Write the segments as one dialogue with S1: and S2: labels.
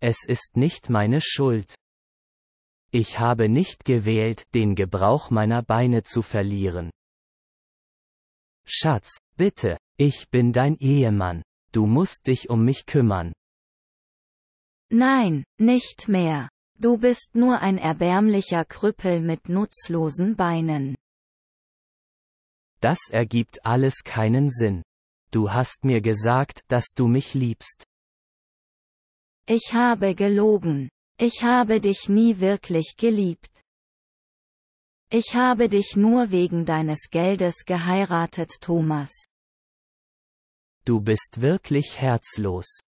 S1: Es ist nicht meine Schuld. Ich habe nicht gewählt, den Gebrauch meiner Beine zu verlieren. Schatz, bitte, ich bin dein Ehemann. Du musst dich um mich kümmern.
S2: Nein, nicht mehr. Du bist nur ein erbärmlicher Krüppel mit nutzlosen Beinen.
S1: Das ergibt alles keinen Sinn. Du hast mir gesagt, dass du mich liebst.
S2: Ich habe gelogen. Ich habe dich nie wirklich geliebt. Ich habe dich nur wegen deines Geldes geheiratet, Thomas.
S1: Du bist wirklich herzlos.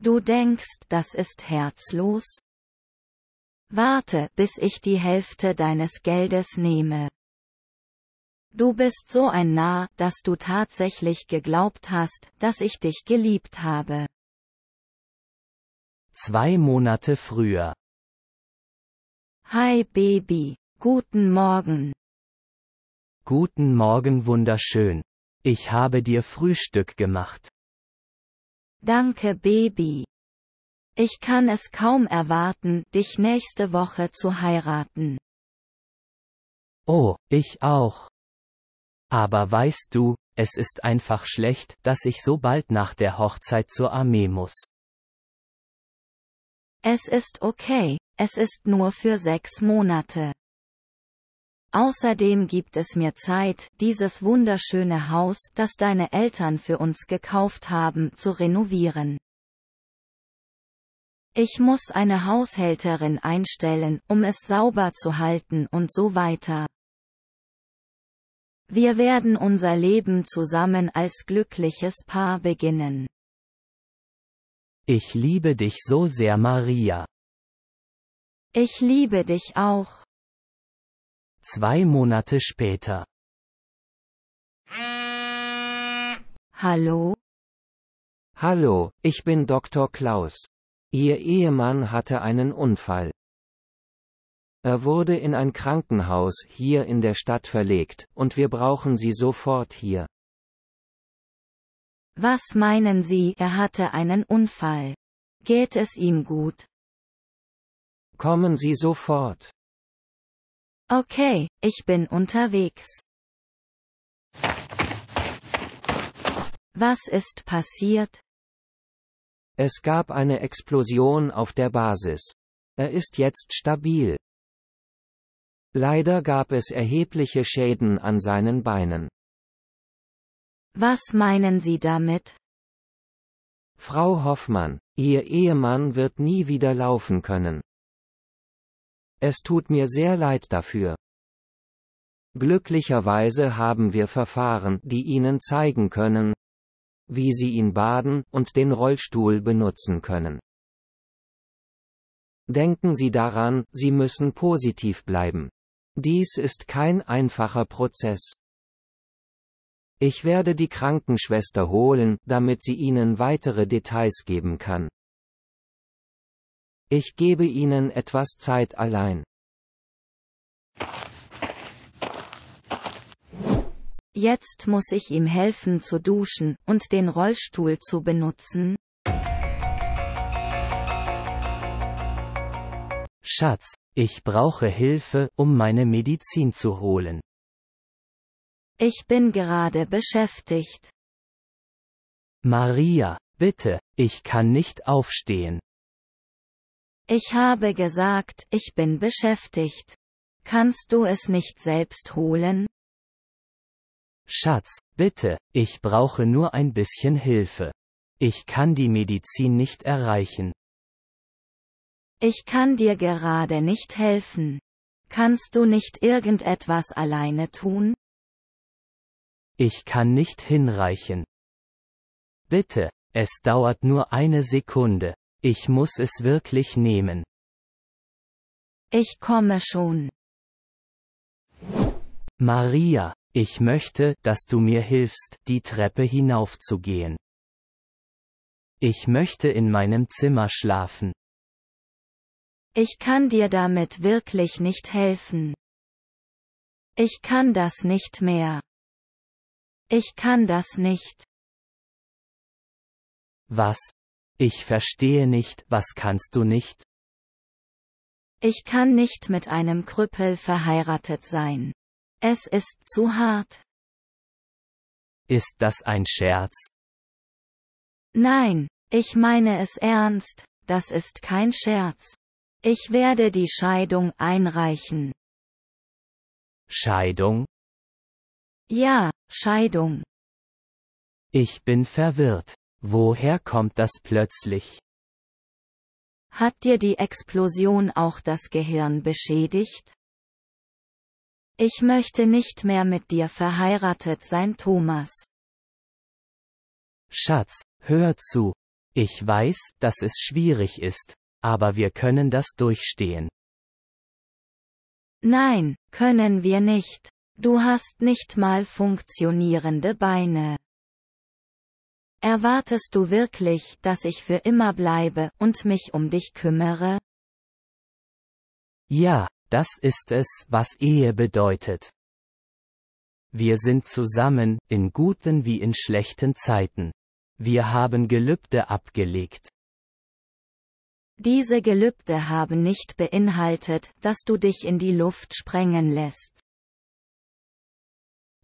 S2: Du denkst, das ist herzlos? Warte, bis ich die Hälfte deines Geldes nehme. Du bist so ein Narr, dass du tatsächlich geglaubt hast, dass ich dich geliebt habe.
S1: Zwei Monate früher.
S2: Hi Baby, guten Morgen.
S1: Guten Morgen wunderschön. Ich habe dir Frühstück gemacht.
S2: Danke Baby. Ich kann es kaum erwarten, dich nächste Woche zu heiraten.
S1: Oh, ich auch. Aber weißt du, es ist einfach schlecht, dass ich so bald nach der Hochzeit zur Armee muss.
S2: Es ist okay, es ist nur für sechs Monate. Außerdem gibt es mir Zeit, dieses wunderschöne Haus, das deine Eltern für uns gekauft haben, zu renovieren. Ich muss eine Haushälterin einstellen, um es sauber zu halten und so weiter. Wir werden unser Leben zusammen als glückliches Paar beginnen.
S1: Ich liebe dich so sehr, Maria.
S2: Ich liebe dich auch.
S1: Zwei Monate später.
S3: Hallo? Hallo, ich bin Dr. Klaus. Ihr Ehemann hatte einen Unfall. Er wurde in ein Krankenhaus hier in der Stadt verlegt, und wir brauchen Sie sofort hier.
S2: Was meinen Sie, er hatte einen Unfall? Geht es ihm gut?
S3: Kommen Sie sofort.
S2: Okay, ich bin unterwegs. Was ist passiert?
S3: Es gab eine Explosion auf der Basis. Er ist jetzt stabil. Leider gab es erhebliche Schäden an seinen Beinen.
S2: Was meinen Sie damit?
S3: Frau Hoffmann, Ihr Ehemann wird nie wieder laufen können. Es tut mir sehr leid dafür. Glücklicherweise haben wir Verfahren, die Ihnen zeigen können, wie Sie ihn baden und den Rollstuhl benutzen können. Denken Sie daran, Sie müssen positiv bleiben. Dies ist kein einfacher Prozess. Ich werde die Krankenschwester holen, damit sie Ihnen weitere Details geben kann. Ich gebe Ihnen etwas Zeit allein.
S2: Jetzt muss ich ihm helfen zu duschen und den Rollstuhl zu benutzen.
S1: Schatz, ich brauche Hilfe, um meine Medizin zu holen.
S2: Ich bin gerade beschäftigt.
S1: Maria, bitte, ich kann nicht aufstehen.
S2: Ich habe gesagt, ich bin beschäftigt. Kannst du es nicht selbst holen?
S1: Schatz, bitte, ich brauche nur ein bisschen Hilfe. Ich kann die Medizin nicht erreichen.
S2: Ich kann dir gerade nicht helfen. Kannst du nicht irgendetwas alleine tun?
S1: Ich kann nicht hinreichen. Bitte, es dauert nur eine Sekunde. Ich muss es wirklich nehmen.
S2: Ich komme schon.
S1: Maria, ich möchte, dass du mir hilfst, die Treppe hinaufzugehen. Ich möchte in meinem Zimmer schlafen.
S2: Ich kann dir damit wirklich nicht helfen. Ich kann das nicht mehr. Ich kann das nicht.
S1: Was? Ich verstehe nicht, was kannst du nicht?
S2: Ich kann nicht mit einem Krüppel verheiratet sein. Es ist zu hart.
S1: Ist das ein Scherz?
S2: Nein, ich meine es ernst, das ist kein Scherz. Ich werde die Scheidung einreichen.
S1: Scheidung?
S2: Ja, Scheidung.
S1: Ich bin verwirrt. Woher kommt das plötzlich?
S2: Hat dir die Explosion auch das Gehirn beschädigt? Ich möchte nicht mehr mit dir verheiratet sein, Thomas.
S1: Schatz, hör zu. Ich weiß, dass es schwierig ist, aber wir können das durchstehen.
S2: Nein, können wir nicht. Du hast nicht mal funktionierende Beine. Erwartest du wirklich, dass ich für immer bleibe und mich um dich kümmere?
S1: Ja, das ist es, was Ehe bedeutet. Wir sind zusammen, in guten wie in schlechten Zeiten. Wir haben Gelübde abgelegt.
S2: Diese Gelübde haben nicht beinhaltet, dass du dich in die Luft sprengen lässt.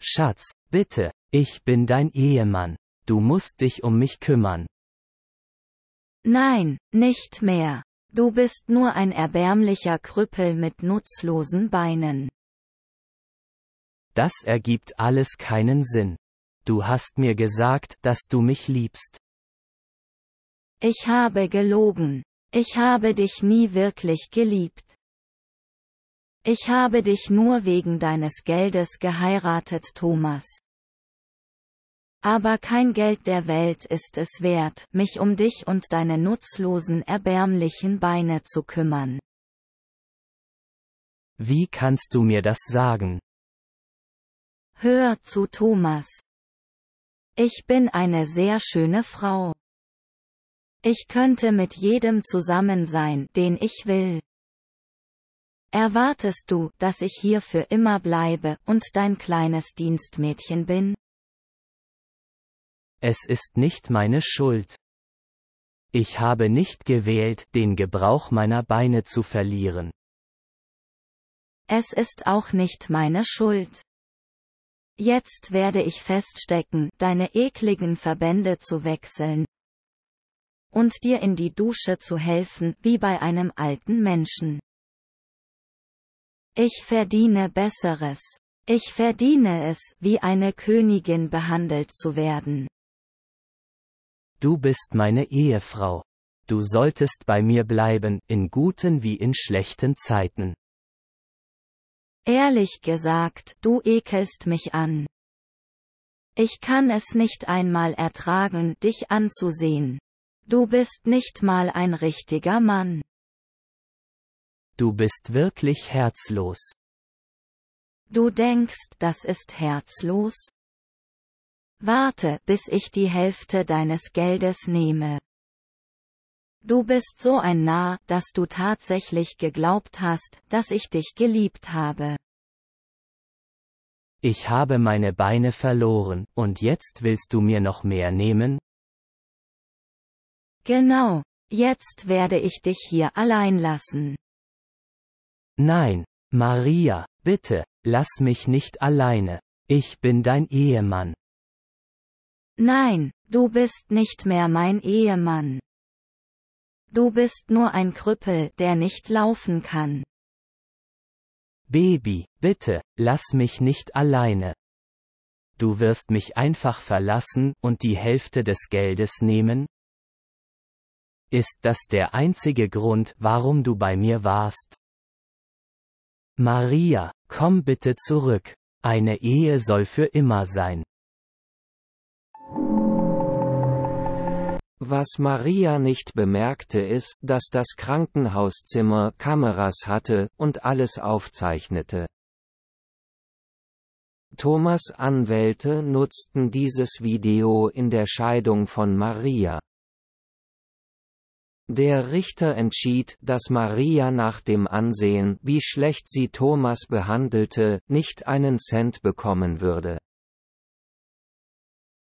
S1: Schatz, bitte, ich bin dein Ehemann. Du musst dich um mich kümmern.
S2: Nein, nicht mehr. Du bist nur ein erbärmlicher Krüppel mit nutzlosen Beinen.
S1: Das ergibt alles keinen Sinn. Du hast mir gesagt, dass du mich liebst.
S2: Ich habe gelogen. Ich habe dich nie wirklich geliebt. Ich habe dich nur wegen deines Geldes geheiratet, Thomas. Aber kein Geld der Welt ist es wert, mich um dich und deine nutzlosen, erbärmlichen Beine zu kümmern.
S1: Wie kannst du mir das sagen?
S2: Hör zu, Thomas. Ich bin eine sehr schöne Frau. Ich könnte mit jedem zusammen sein, den ich will. Erwartest du, dass ich hier für immer bleibe und dein kleines Dienstmädchen bin?
S1: Es ist nicht meine Schuld. Ich habe nicht gewählt, den Gebrauch meiner Beine zu verlieren.
S2: Es ist auch nicht meine Schuld. Jetzt werde ich feststecken, deine ekligen Verbände zu wechseln und dir in die Dusche zu helfen, wie bei einem alten Menschen. Ich verdiene Besseres. Ich verdiene es, wie eine Königin behandelt zu werden.
S1: Du bist meine Ehefrau. Du solltest bei mir bleiben, in guten wie in schlechten Zeiten.
S2: Ehrlich gesagt, du ekelst mich an. Ich kann es nicht einmal ertragen, dich anzusehen. Du bist nicht mal ein richtiger Mann.
S1: Du bist wirklich herzlos.
S2: Du denkst, das ist herzlos? Warte, bis ich die Hälfte deines Geldes nehme. Du bist so ein Narr, dass du tatsächlich geglaubt hast, dass ich dich geliebt habe.
S1: Ich habe meine Beine verloren, und jetzt willst du mir noch mehr nehmen?
S2: Genau, jetzt werde ich dich hier allein lassen.
S1: Nein, Maria, bitte, lass mich nicht alleine. Ich bin dein Ehemann.
S2: Nein, du bist nicht mehr mein Ehemann. Du bist nur ein Krüppel, der nicht laufen kann.
S1: Baby, bitte, lass mich nicht alleine. Du wirst mich einfach verlassen und die Hälfte des Geldes nehmen? Ist das der einzige Grund, warum du bei mir warst? Maria, komm bitte zurück. Eine Ehe soll für immer sein. Was Maria nicht bemerkte ist,
S3: dass das Krankenhauszimmer Kameras hatte und alles aufzeichnete. Thomas Anwälte nutzten dieses Video in der Scheidung von Maria. Der Richter entschied, dass Maria nach dem Ansehen, wie schlecht sie Thomas behandelte, nicht einen Cent bekommen würde.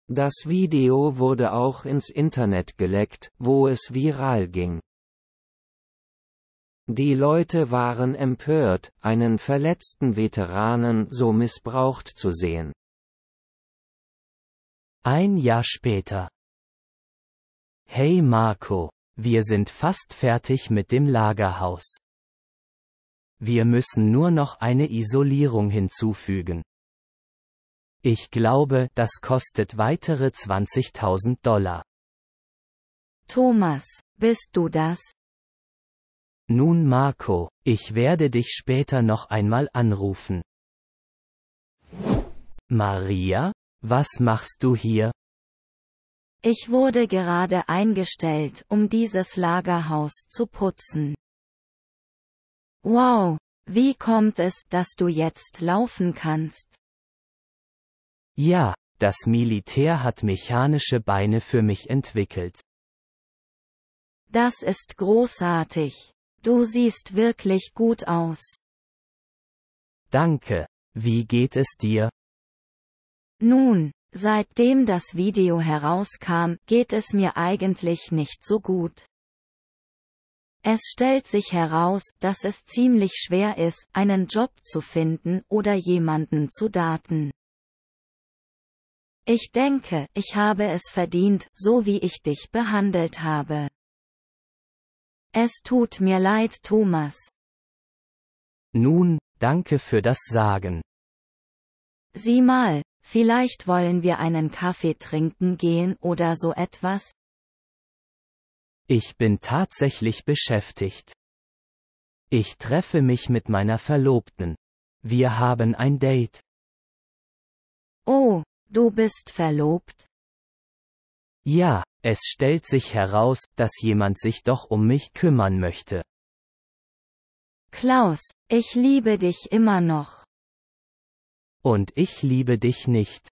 S3: Das Video wurde auch ins Internet geleckt, wo es viral ging. Die Leute waren empört, einen verletzten
S1: Veteranen so missbraucht zu sehen. Ein Jahr später. Hey Marco. Wir sind fast fertig mit dem Lagerhaus. Wir müssen nur noch eine Isolierung hinzufügen. Ich glaube, das kostet weitere 20.000 Dollar.
S2: Thomas, bist du das?
S1: Nun Marco, ich werde dich später noch einmal anrufen. Maria, was machst du hier?
S2: Ich wurde gerade eingestellt, um dieses Lagerhaus zu putzen. Wow, wie kommt es, dass du jetzt laufen kannst?
S1: Ja, das Militär hat mechanische Beine für mich entwickelt.
S2: Das ist großartig. Du siehst wirklich gut aus.
S1: Danke. Wie geht es dir?
S2: Nun, Seitdem das Video herauskam, geht es mir eigentlich nicht so gut. Es stellt sich heraus, dass es ziemlich schwer ist, einen Job zu finden oder jemanden zu daten. Ich denke, ich habe es verdient, so wie ich dich behandelt habe. Es tut mir leid, Thomas.
S1: Nun, danke für das Sagen.
S2: Sieh mal, vielleicht wollen wir einen Kaffee trinken gehen oder so etwas?
S1: Ich bin tatsächlich beschäftigt. Ich treffe mich mit meiner Verlobten. Wir haben ein Date.
S2: Oh, du bist verlobt?
S1: Ja, es stellt sich heraus, dass jemand sich doch um mich kümmern möchte.
S2: Klaus, ich liebe dich immer noch.
S1: Und ich liebe dich nicht.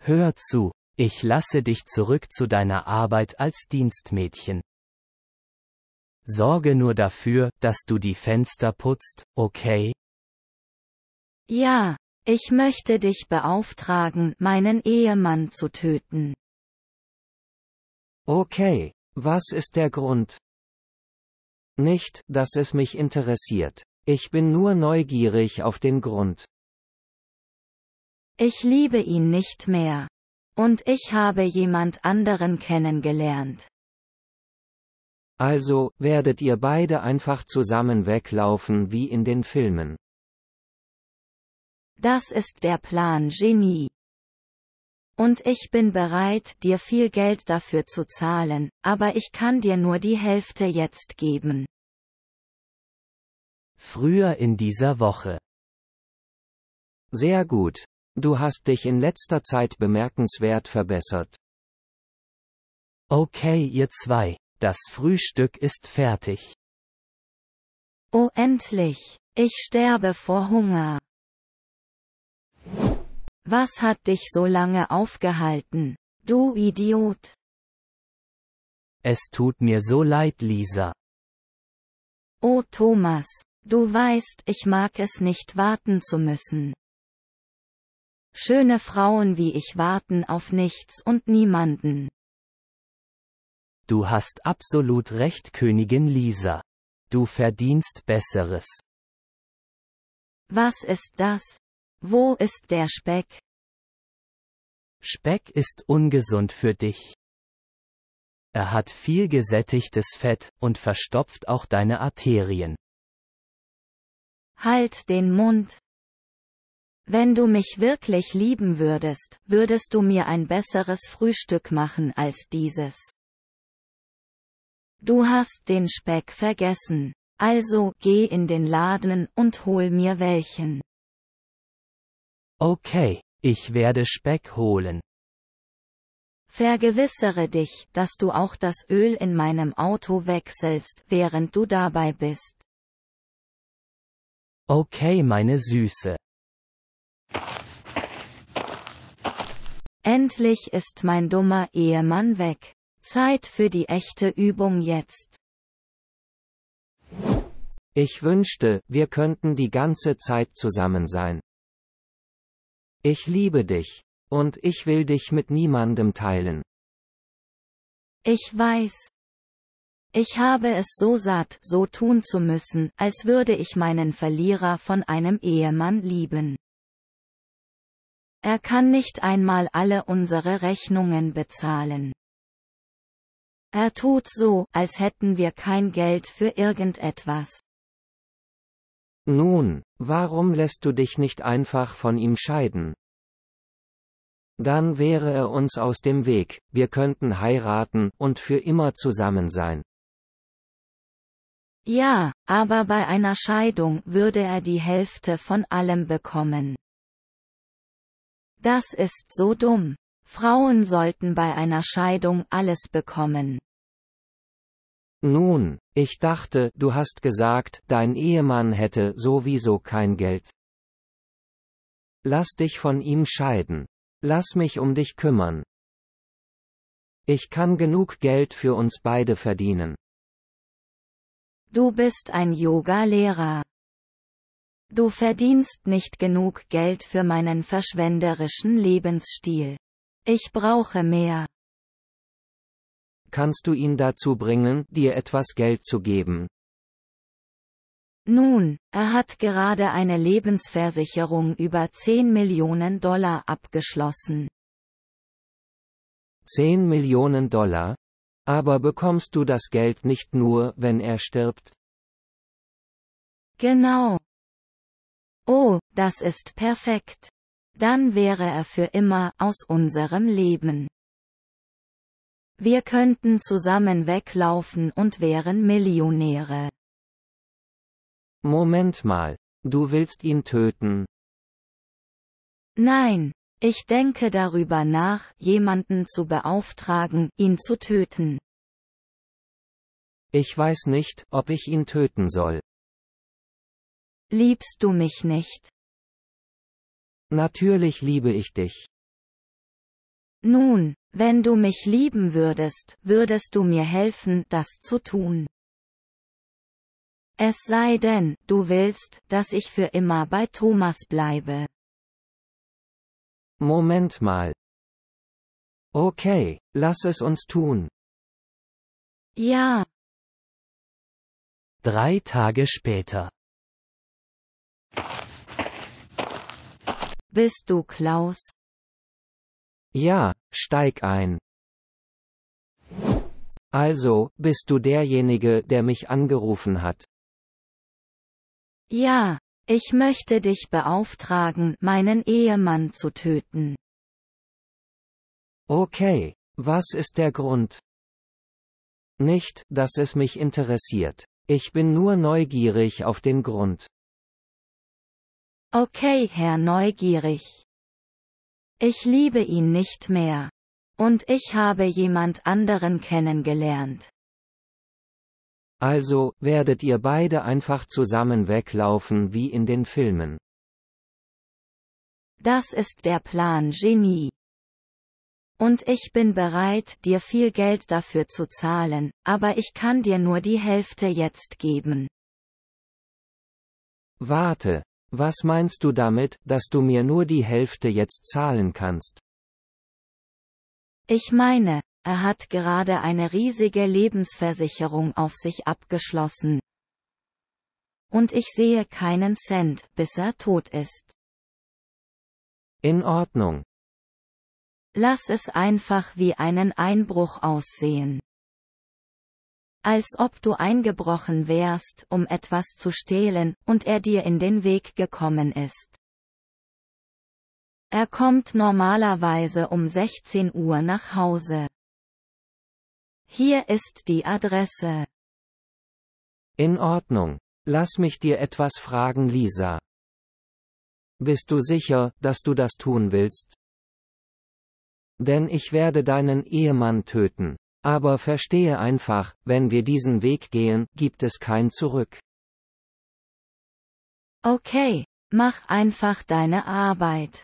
S1: Hör zu, ich lasse dich zurück zu deiner Arbeit als Dienstmädchen. Sorge nur dafür, dass du die Fenster putzt, okay?
S2: Ja, ich möchte dich beauftragen, meinen Ehemann zu töten.
S3: Okay, was ist der Grund? Nicht, dass es mich interessiert. Ich bin nur neugierig auf den Grund.
S2: Ich liebe ihn nicht mehr. Und ich habe jemand anderen kennengelernt.
S3: Also, werdet ihr beide einfach zusammen weglaufen wie in den Filmen.
S2: Das ist der Plan, Genie. Und ich bin bereit, dir viel Geld dafür zu zahlen, aber ich kann dir nur die Hälfte jetzt geben.
S1: Früher in dieser Woche.
S3: Sehr gut, Du hast dich in letzter Zeit bemerkenswert
S1: verbessert. Okay, ihr zwei, das Frühstück ist fertig.
S2: Oh endlich, ich sterbe vor Hunger. Was hat dich so lange aufgehalten, du Idiot?
S1: Es tut mir so leid, Lisa.
S2: Oh Thomas, du weißt, ich mag es nicht warten zu müssen. Schöne Frauen wie ich warten auf nichts und niemanden.
S1: Du hast absolut recht, Königin Lisa. Du verdienst Besseres.
S2: Was ist das? Wo ist der Speck?
S1: Speck ist ungesund für dich. Er hat viel gesättigtes Fett und verstopft auch deine Arterien.
S2: Halt den Mund, wenn du mich wirklich lieben würdest, würdest du mir ein besseres Frühstück machen als dieses. Du hast den Speck vergessen. Also geh in den Laden und hol mir welchen.
S1: Okay, ich werde Speck holen.
S2: Vergewissere dich, dass du auch das Öl in meinem Auto wechselst, während du dabei bist.
S1: Okay, meine Süße.
S2: Endlich ist mein dummer Ehemann weg. Zeit für die echte Übung jetzt.
S3: Ich wünschte, wir könnten die ganze Zeit zusammen sein. Ich liebe dich. Und ich will dich mit niemandem
S2: teilen. Ich weiß. Ich habe es so satt, so tun zu müssen, als würde ich meinen Verlierer von einem Ehemann lieben. Er kann nicht einmal alle unsere Rechnungen bezahlen. Er tut so, als hätten wir kein Geld für irgendetwas.
S3: Nun, warum lässt du dich nicht einfach von ihm scheiden? Dann wäre er uns aus dem Weg, wir könnten heiraten und für immer zusammen sein.
S2: Ja, aber bei einer Scheidung würde er die Hälfte von allem bekommen. Das ist so dumm. Frauen sollten bei einer Scheidung alles bekommen.
S4: Nun,
S3: ich dachte, du hast gesagt, dein Ehemann hätte sowieso kein Geld. Lass dich von ihm scheiden. Lass mich um dich kümmern. Ich kann genug Geld für uns beide verdienen.
S2: Du bist ein Yoga-Lehrer. Du verdienst nicht genug Geld für meinen verschwenderischen Lebensstil. Ich brauche mehr.
S3: Kannst du ihn dazu bringen, dir etwas Geld zu geben?
S2: Nun, er hat gerade eine Lebensversicherung über 10 Millionen Dollar abgeschlossen.
S3: 10 Millionen Dollar? Aber bekommst du das Geld nicht nur, wenn er stirbt?
S2: Genau, Oh, das ist perfekt. Dann wäre er für immer aus unserem Leben. Wir könnten zusammen weglaufen und wären Millionäre.
S3: Moment mal, du willst ihn töten.
S2: Nein, ich denke darüber nach, jemanden zu beauftragen, ihn zu töten.
S3: Ich weiß nicht, ob ich ihn töten soll.
S2: Liebst du mich nicht?
S3: Natürlich liebe ich dich.
S2: Nun, wenn du mich lieben würdest, würdest du mir helfen, das zu tun. Es sei denn, du willst, dass ich für immer bei Thomas bleibe.
S4: Moment mal. Okay, lass es uns tun.
S2: Ja.
S1: Drei Tage später.
S2: Bist du Klaus?
S1: Ja,
S3: steig ein. Also, bist du derjenige, der mich angerufen hat?
S2: Ja, ich möchte dich beauftragen, meinen Ehemann zu töten.
S3: Okay, was ist der Grund? Nicht, dass es mich interessiert. Ich bin nur neugierig auf den Grund.
S2: Okay, Herr Neugierig. Ich liebe ihn nicht mehr. Und ich habe jemand anderen kennengelernt.
S3: Also, werdet ihr beide einfach zusammen weglaufen wie in den Filmen.
S2: Das ist der Plan, Genie. Und ich bin bereit, dir viel Geld dafür zu zahlen, aber ich kann dir nur die Hälfte jetzt geben.
S3: Warte, was meinst du damit, dass du mir nur die Hälfte jetzt zahlen kannst?
S2: Ich meine, er hat gerade eine riesige Lebensversicherung auf sich abgeschlossen. Und ich sehe keinen Cent, bis er tot ist. In
S4: Ordnung.
S2: Lass es einfach wie einen Einbruch aussehen als ob du eingebrochen wärst, um etwas zu stehlen, und er dir in den Weg gekommen ist. Er kommt normalerweise um 16 Uhr nach Hause. Hier ist die Adresse.
S3: In Ordnung. Lass mich dir etwas fragen, Lisa. Bist du sicher, dass du das tun willst? Denn ich werde deinen Ehemann töten. Aber verstehe einfach, wenn wir diesen Weg gehen, gibt es kein Zurück.
S2: Okay, mach einfach deine Arbeit.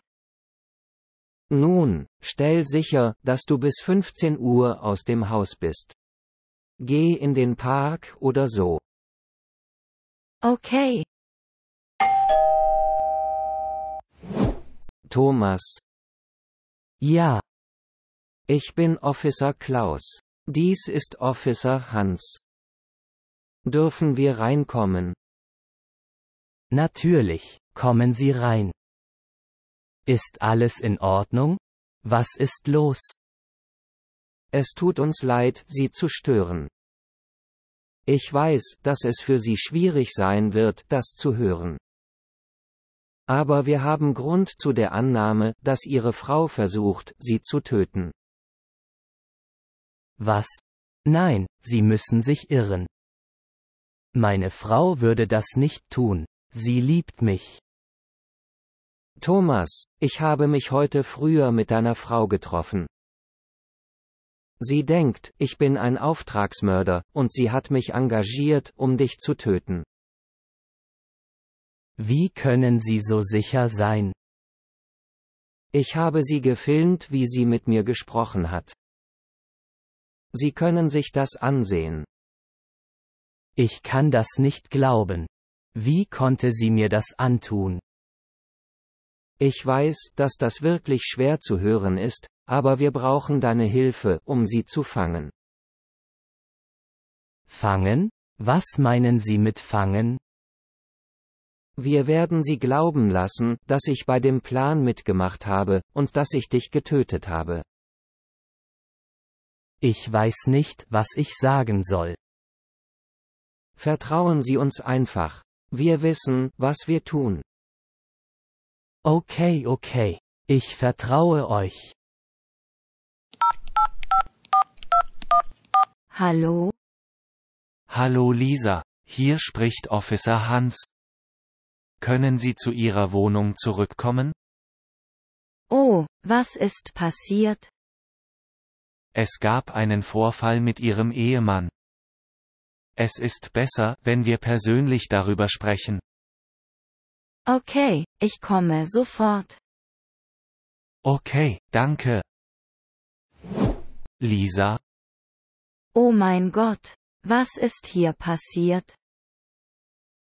S3: Nun, stell sicher, dass du bis 15 Uhr aus dem Haus bist. Geh in den Park
S4: oder so.
S2: Okay.
S4: Thomas. Ja.
S3: Ich bin Officer Klaus. Dies ist Officer Hans.
S1: Dürfen wir reinkommen? Natürlich, kommen Sie rein. Ist alles in Ordnung? Was ist los? Es tut uns leid, Sie zu stören. Ich
S3: weiß, dass es für Sie schwierig sein wird, das zu hören. Aber wir haben Grund zu der Annahme, dass Ihre Frau versucht, Sie zu töten.
S1: Was? Nein, Sie müssen sich irren. Meine Frau würde das nicht tun. Sie liebt mich.
S3: Thomas, ich habe mich heute früher mit deiner Frau getroffen. Sie denkt, ich bin ein Auftragsmörder, und sie hat mich engagiert, um dich zu töten. Wie können Sie so sicher sein? Ich habe sie gefilmt, wie sie mit mir gesprochen
S1: hat. Sie können sich das ansehen. Ich kann das nicht glauben. Wie konnte sie mir das antun?
S3: Ich weiß, dass das wirklich schwer zu hören ist, aber wir brauchen
S1: deine Hilfe, um sie zu fangen. Fangen? Was meinen Sie mit fangen? Wir werden sie glauben
S3: lassen, dass ich bei dem Plan mitgemacht habe, und dass ich dich getötet habe. Ich weiß nicht, was ich sagen soll. Vertrauen Sie uns einfach. Wir wissen, was wir tun.
S1: Okay, okay. Ich vertraue euch.
S2: Hallo?
S1: Hallo
S4: Lisa, hier spricht Officer Hans. Können Sie zu Ihrer Wohnung zurückkommen?
S2: Oh, was ist passiert?
S4: Es gab einen Vorfall mit ihrem Ehemann. Es ist besser, wenn wir persönlich darüber sprechen.
S2: Okay, ich komme sofort.
S4: Okay, danke. Lisa.
S2: Oh mein Gott, was ist hier passiert?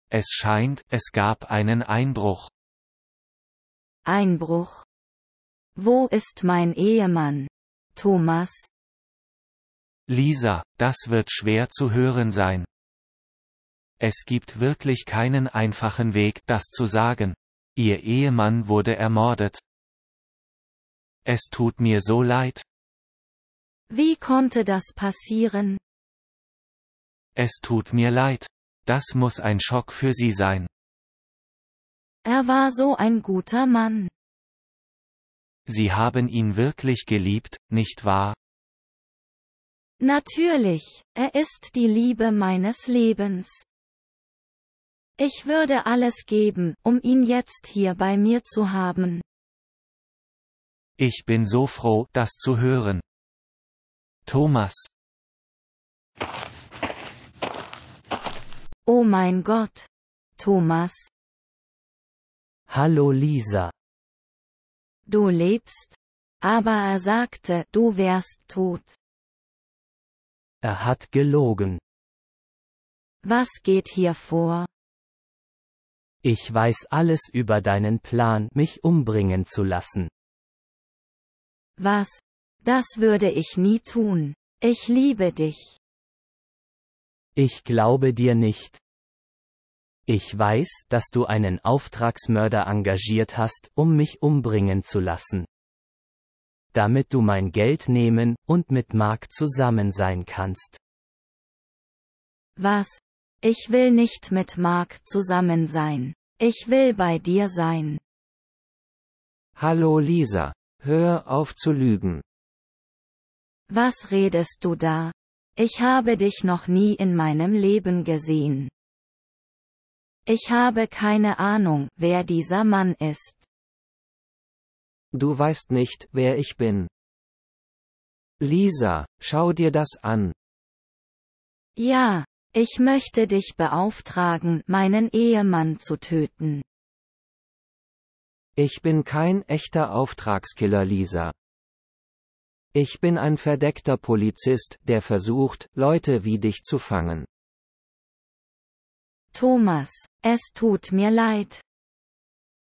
S4: Es scheint, es gab einen Einbruch.
S2: Einbruch. Wo ist mein Ehemann? Thomas.
S4: Lisa, das wird schwer zu hören sein. Es gibt wirklich keinen einfachen Weg, das zu sagen. Ihr Ehemann wurde ermordet. Es tut mir so leid.
S2: Wie konnte das passieren?
S4: Es tut mir leid. Das muss ein Schock für Sie sein.
S2: Er war so ein guter Mann.
S4: Sie haben ihn wirklich geliebt, nicht wahr?
S2: Natürlich, er ist die Liebe meines Lebens. Ich würde alles geben, um ihn jetzt hier bei mir zu haben.
S4: Ich bin so froh, das zu hören. Thomas.
S2: Oh mein Gott. Thomas.
S1: Hallo Lisa
S2: du lebst. Aber er sagte, du wärst tot.
S1: Er hat gelogen.
S2: Was geht hier vor?
S1: Ich weiß alles über deinen Plan, mich umbringen zu lassen.
S2: Was? Das würde ich nie tun. Ich liebe dich.
S1: Ich glaube dir nicht. Ich weiß, dass du einen Auftragsmörder engagiert hast, um mich umbringen zu lassen. Damit du mein Geld nehmen und mit Mark zusammen sein kannst.
S2: Was? Ich will nicht mit Mark zusammen sein. Ich will bei dir sein.
S3: Hallo Lisa, hör auf zu lügen.
S2: Was redest du da? Ich habe dich noch nie in meinem Leben gesehen. Ich habe keine Ahnung, wer dieser Mann ist.
S3: Du weißt nicht, wer ich bin. Lisa, schau dir das an.
S2: Ja, ich möchte dich beauftragen, meinen Ehemann zu töten.
S3: Ich bin kein echter Auftragskiller, Lisa. Ich bin ein verdeckter Polizist, der versucht, Leute wie dich zu fangen.
S2: Thomas, es tut mir leid.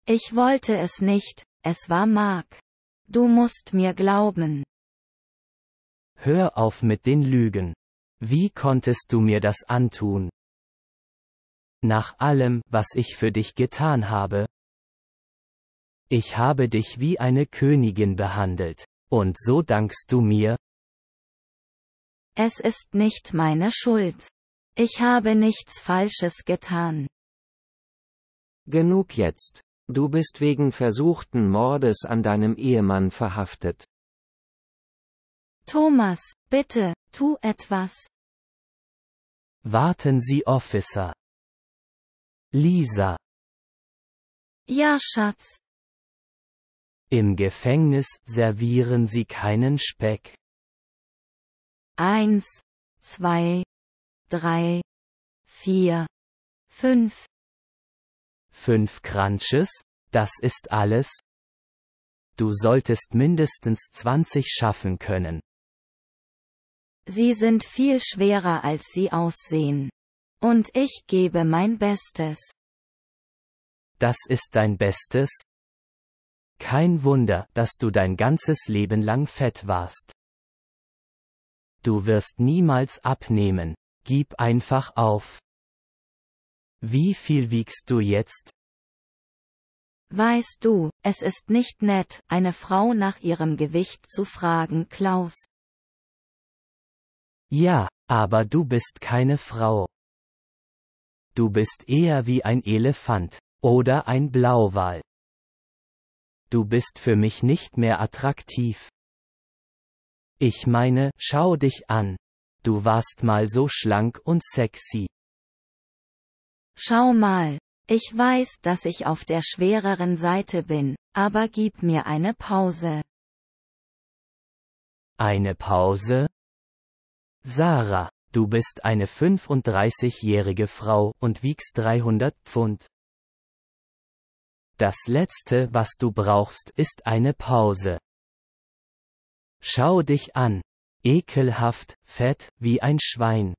S2: Ich wollte es nicht, es war Mark. Du musst mir glauben.
S1: Hör auf mit den Lügen. Wie konntest du mir das antun? Nach allem, was ich für dich getan habe. Ich habe dich wie eine Königin behandelt. Und so dankst du mir?
S2: Es ist nicht meine Schuld. Ich habe nichts Falsches getan.
S3: Genug jetzt. Du bist wegen versuchten Mordes an deinem Ehemann verhaftet.
S2: Thomas, bitte, tu etwas.
S1: Warten Sie, Officer. Lisa.
S2: Ja, Schatz.
S1: Im Gefängnis servieren Sie keinen Speck.
S2: Eins, zwei, drei, vier, fünf.
S1: Fünf Crunches, das ist alles? Du solltest mindestens 20 schaffen können.
S2: Sie sind viel schwerer als sie aussehen. Und ich gebe mein Bestes.
S1: Das ist dein Bestes? Kein Wunder, dass du dein ganzes Leben lang fett warst. Du wirst niemals abnehmen. Gib einfach auf. Wie viel wiegst du jetzt?
S2: Weißt du, es ist nicht nett, eine Frau nach ihrem Gewicht zu fragen, Klaus.
S1: Ja, aber du bist keine Frau. Du bist eher wie ein Elefant oder ein Blauwal. Du bist für mich nicht mehr attraktiv. Ich meine, schau dich an, Du warst mal so schlank und sexy.
S2: Schau mal. Ich weiß, dass ich auf der schwereren Seite bin, aber gib mir eine Pause.
S1: Eine Pause? Sarah, du bist eine 35-jährige Frau und wiegst 300 Pfund. Das Letzte, was du brauchst, ist eine Pause. Schau dich an, Ekelhaft, fett, wie ein Schwein.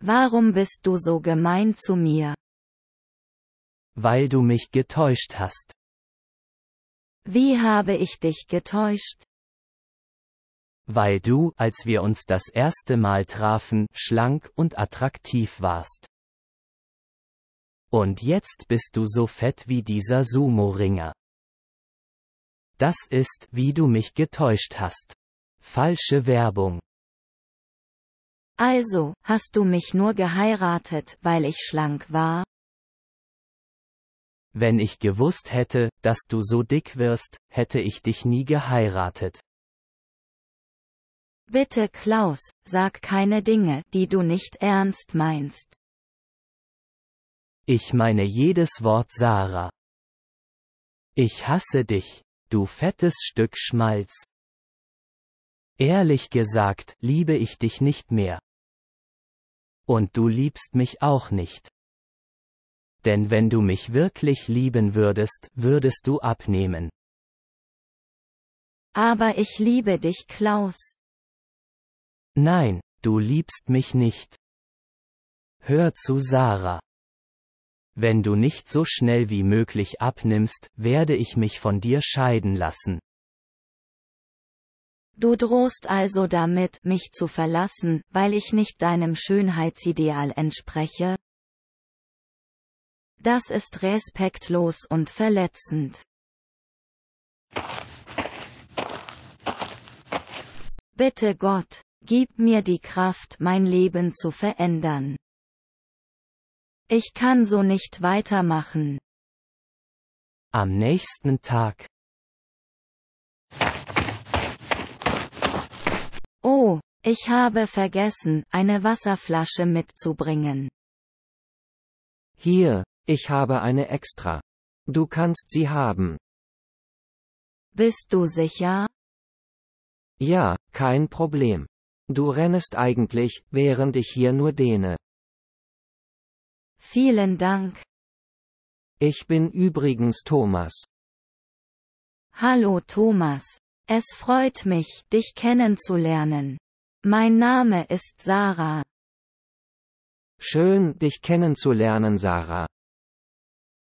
S2: Warum bist du so gemein zu mir?
S1: Weil du mich getäuscht hast.
S2: Wie habe ich dich getäuscht?
S1: Weil du, als wir uns das erste Mal trafen, schlank und attraktiv warst. Und jetzt bist du so fett wie dieser Sumo-Ringer. Das ist, wie du mich getäuscht hast. Falsche Werbung.
S2: Also, hast du mich nur geheiratet, weil ich schlank war?
S1: Wenn ich gewusst hätte, dass du so dick wirst, hätte ich dich nie geheiratet.
S2: Bitte Klaus, sag keine Dinge, die du nicht ernst meinst.
S1: Ich meine jedes Wort Sarah. Ich hasse dich, du fettes Stück Schmalz. Ehrlich gesagt, liebe ich dich nicht mehr. Und du liebst mich auch nicht. Denn wenn du mich wirklich lieben würdest, würdest du abnehmen.
S2: Aber ich liebe dich, Klaus.
S1: Nein, du liebst mich nicht. Hör zu, Sarah. Wenn du nicht so schnell wie möglich abnimmst, werde ich mich von dir scheiden lassen.
S2: Du drohst also damit, mich zu verlassen, weil ich nicht deinem Schönheitsideal entspreche? Das ist respektlos und verletzend. Bitte Gott, gib mir die Kraft, mein Leben zu verändern. Ich kann so nicht weitermachen.
S1: Am nächsten Tag
S2: Oh, ich habe vergessen, eine Wasserflasche mitzubringen.
S3: Hier, ich habe eine extra. Du kannst sie haben.
S2: Bist du sicher?
S3: Ja, kein Problem. Du rennest eigentlich, während ich hier nur dehne.
S2: Vielen Dank.
S3: Ich bin übrigens Thomas.
S2: Hallo Thomas. Es freut mich, dich kennenzulernen. Mein Name ist Sarah.
S3: Schön, dich kennenzulernen, Sarah.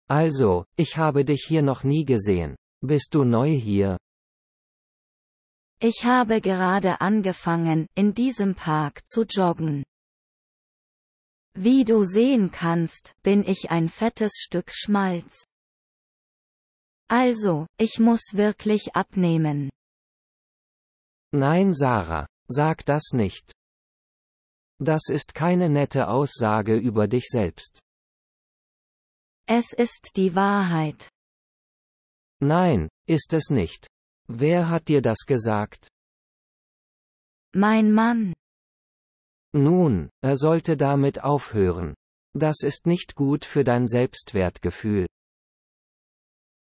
S3: Also, ich habe dich hier noch nie gesehen. Bist du neu hier?
S2: Ich habe gerade angefangen, in diesem Park zu joggen. Wie du sehen kannst, bin ich ein fettes Stück Schmalz. Also, ich muss wirklich abnehmen.
S3: Nein, Sarah, sag das nicht. Das ist keine nette Aussage über dich selbst.
S2: Es ist die Wahrheit.
S3: Nein, ist es nicht. Wer hat dir das gesagt? Mein Mann. Nun, er sollte damit aufhören. Das ist nicht gut für dein Selbstwertgefühl.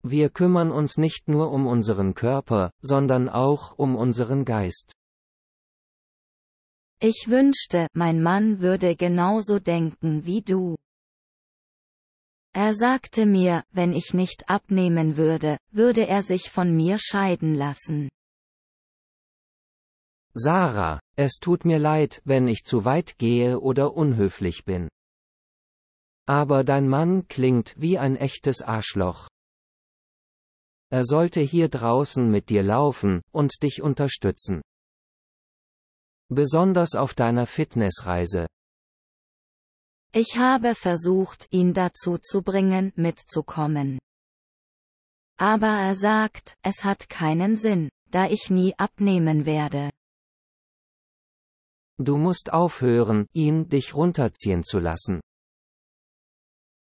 S3: Wir kümmern uns nicht nur um unseren Körper, sondern auch um unseren
S2: Geist. Ich wünschte, mein Mann würde genauso denken wie du. Er sagte mir, wenn ich nicht abnehmen würde, würde er sich von mir scheiden lassen.
S3: Sarah, es tut mir leid, wenn ich zu weit gehe oder unhöflich bin. Aber dein Mann klingt wie ein echtes Arschloch. Er sollte hier draußen mit dir laufen und dich unterstützen. Besonders auf deiner Fitnessreise.
S2: Ich habe versucht, ihn dazu zu bringen, mitzukommen. Aber er sagt, es hat keinen Sinn, da ich nie abnehmen werde.
S3: Du musst aufhören, ihn dich runterziehen zu lassen.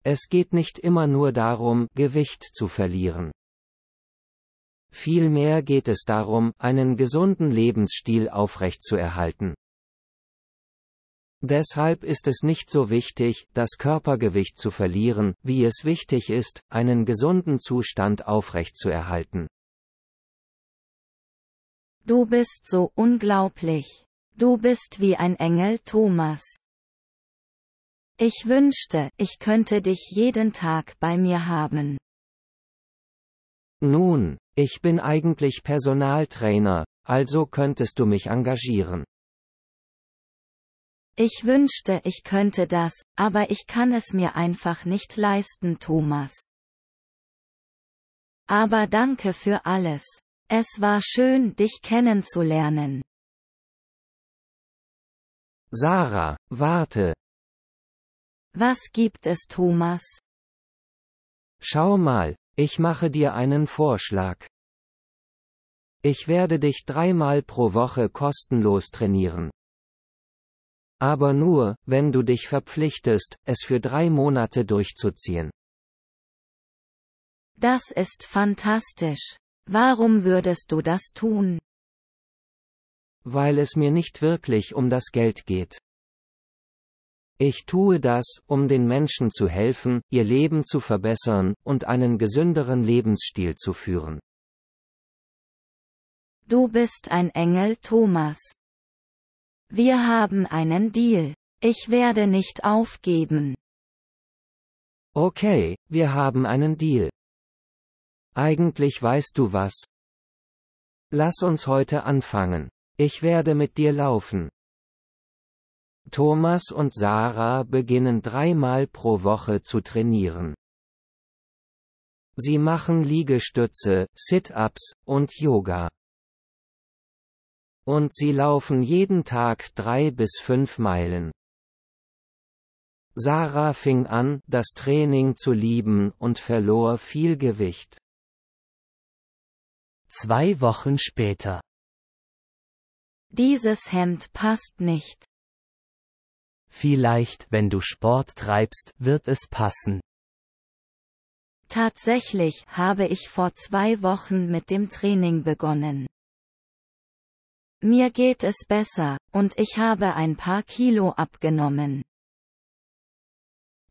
S3: Es geht nicht immer nur darum, Gewicht zu verlieren. Vielmehr geht es darum, einen gesunden Lebensstil aufrechtzuerhalten. Deshalb ist es nicht so wichtig, das Körpergewicht zu verlieren, wie es wichtig ist, einen gesunden Zustand aufrechtzuerhalten.
S2: Du bist so unglaublich. Du bist wie ein Engel Thomas. Ich wünschte, ich könnte dich jeden Tag bei mir haben.
S3: Nun, ich bin eigentlich Personaltrainer, also könntest du mich engagieren.
S2: Ich wünschte, ich könnte das, aber ich kann es mir einfach nicht leisten, Thomas. Aber danke für alles. Es war schön, dich kennenzulernen.
S4: Sarah, warte.
S2: Was gibt es, Thomas?
S4: Schau mal,
S3: ich mache dir einen Vorschlag. Ich werde dich dreimal pro Woche kostenlos trainieren. Aber nur, wenn du dich verpflichtest, es für drei Monate durchzuziehen.
S2: Das ist fantastisch. Warum würdest du das tun?
S3: Weil es mir nicht wirklich um das Geld geht. Ich tue das, um den Menschen zu helfen, ihr Leben zu verbessern und einen gesünderen Lebensstil zu führen.
S2: Du bist ein Engel, Thomas. Wir haben einen Deal. Ich werde nicht aufgeben.
S3: Okay, wir haben einen Deal. Eigentlich weißt du was. Lass uns heute anfangen. Ich werde mit dir laufen. Thomas und Sarah beginnen dreimal pro Woche zu trainieren. Sie machen Liegestütze, Sit-ups und Yoga. Und sie laufen jeden Tag drei bis fünf Meilen. Sarah fing an, das Training zu lieben und verlor viel
S1: Gewicht. Zwei Wochen später.
S2: Dieses Hemd passt nicht.
S1: Vielleicht, wenn du Sport treibst, wird es passen.
S2: Tatsächlich habe ich vor zwei Wochen mit dem Training begonnen. Mir geht es besser, und ich habe ein paar Kilo abgenommen.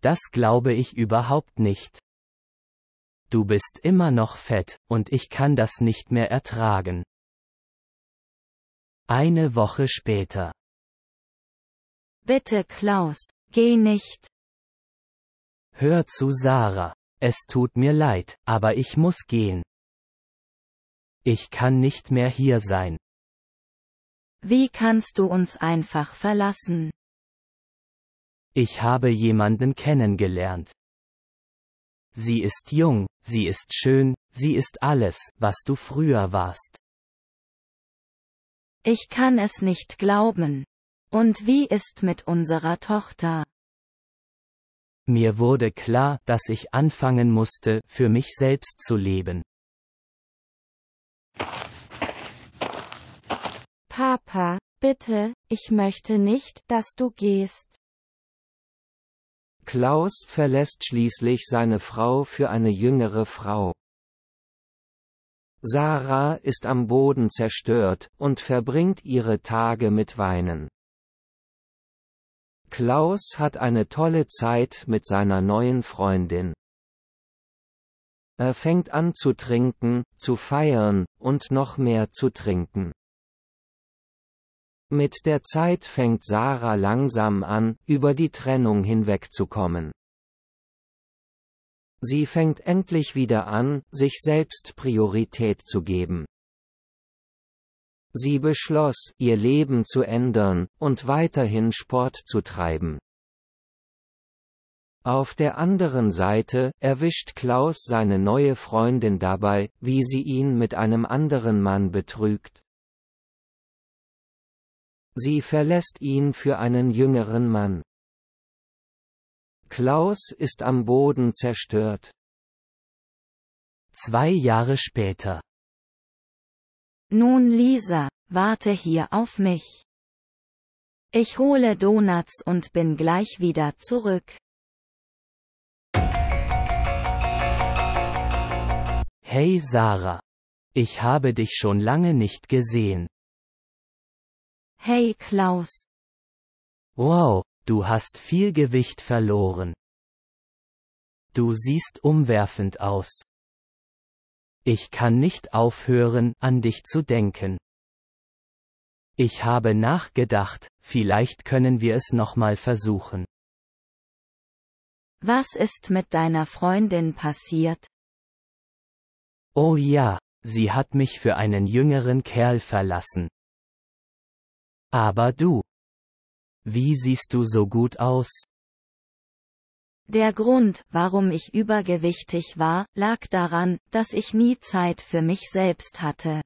S1: Das glaube ich überhaupt nicht. Du bist immer noch fett, und ich kann das nicht mehr ertragen. Eine Woche später.
S2: Bitte Klaus, geh nicht.
S1: Hör zu Sarah. Es tut mir leid, aber ich muss gehen. Ich kann nicht mehr hier sein.
S2: Wie kannst du uns einfach verlassen?
S1: Ich habe jemanden kennengelernt. Sie ist jung, sie ist schön, sie ist alles, was du früher warst.
S2: Ich kann es nicht glauben. Und wie ist mit unserer Tochter?
S1: Mir wurde klar, dass ich anfangen musste, für mich selbst zu leben.
S2: Papa, bitte, ich möchte nicht, dass du gehst.
S3: Klaus verlässt schließlich seine Frau für eine jüngere Frau. Sarah ist am Boden zerstört und verbringt ihre Tage mit Weinen. Klaus hat eine tolle Zeit mit seiner neuen Freundin. Er fängt an zu trinken, zu feiern, und noch mehr zu trinken. Mit der Zeit fängt Sarah langsam an, über die Trennung hinwegzukommen. Sie fängt endlich wieder an, sich selbst Priorität zu geben. Sie beschloss, ihr Leben zu ändern, und weiterhin Sport zu treiben. Auf der anderen Seite, erwischt Klaus seine neue Freundin dabei, wie sie ihn mit einem anderen Mann betrügt.
S4: Sie verlässt ihn für einen jüngeren Mann. Klaus ist am Boden zerstört.
S1: Zwei Jahre später
S2: nun Lisa, warte hier auf mich. Ich hole Donuts und bin gleich wieder zurück.
S1: Hey Sarah. Ich habe dich schon lange nicht gesehen.
S2: Hey Klaus.
S1: Wow, du hast viel Gewicht verloren. Du siehst umwerfend aus. Ich kann nicht aufhören, an dich zu denken. Ich habe nachgedacht, vielleicht können wir es nochmal versuchen.
S2: Was ist mit deiner Freundin passiert?
S1: Oh ja, sie hat mich für einen jüngeren Kerl verlassen. Aber du. Wie siehst du so gut aus?
S2: Der Grund, warum ich übergewichtig war, lag daran, dass ich nie Zeit für mich selbst hatte.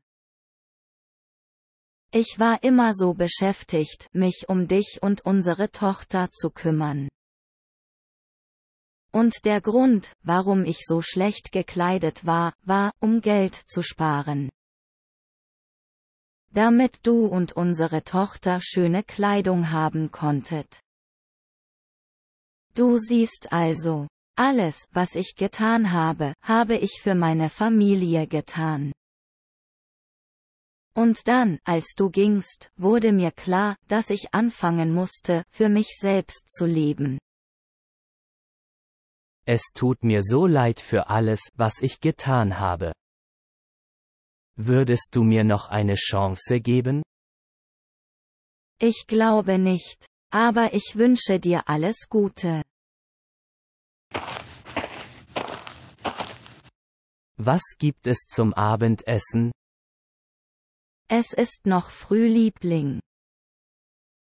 S2: Ich war immer so beschäftigt, mich um dich und unsere Tochter zu kümmern. Und der Grund, warum ich so schlecht gekleidet war, war, um Geld zu sparen. Damit du und unsere Tochter schöne Kleidung haben konntet. Du siehst also, alles, was ich getan habe, habe ich für meine Familie getan. Und dann, als du gingst, wurde mir klar, dass ich anfangen musste, für mich selbst zu leben.
S1: Es tut mir so leid für alles, was ich getan habe. Würdest du mir noch eine Chance geben?
S2: Ich glaube nicht, aber ich wünsche dir alles Gute.
S1: Was gibt es zum Abendessen?
S2: Es ist noch früh, Liebling.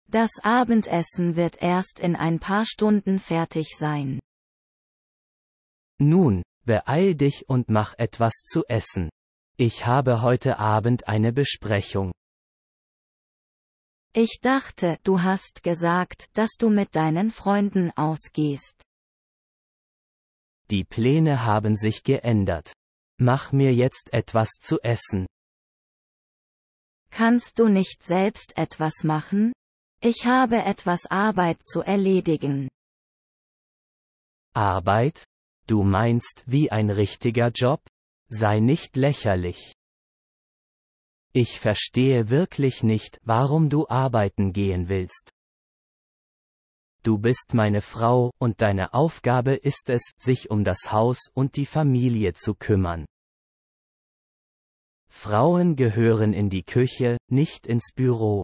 S2: Das Abendessen wird erst in ein paar Stunden fertig sein.
S1: Nun, beeil dich und mach etwas zu essen. Ich habe heute Abend eine Besprechung.
S2: Ich dachte, du hast gesagt, dass du mit deinen Freunden ausgehst.
S1: Die Pläne haben sich geändert. Mach mir jetzt etwas zu essen.
S2: Kannst du nicht selbst etwas machen? Ich habe etwas Arbeit zu erledigen.
S1: Arbeit? Du meinst wie ein richtiger Job? Sei nicht lächerlich. Ich verstehe wirklich nicht, warum du arbeiten gehen willst. Du bist meine Frau, und deine Aufgabe ist es, sich um das Haus und die Familie zu kümmern. Frauen gehören in die Küche, nicht ins Büro.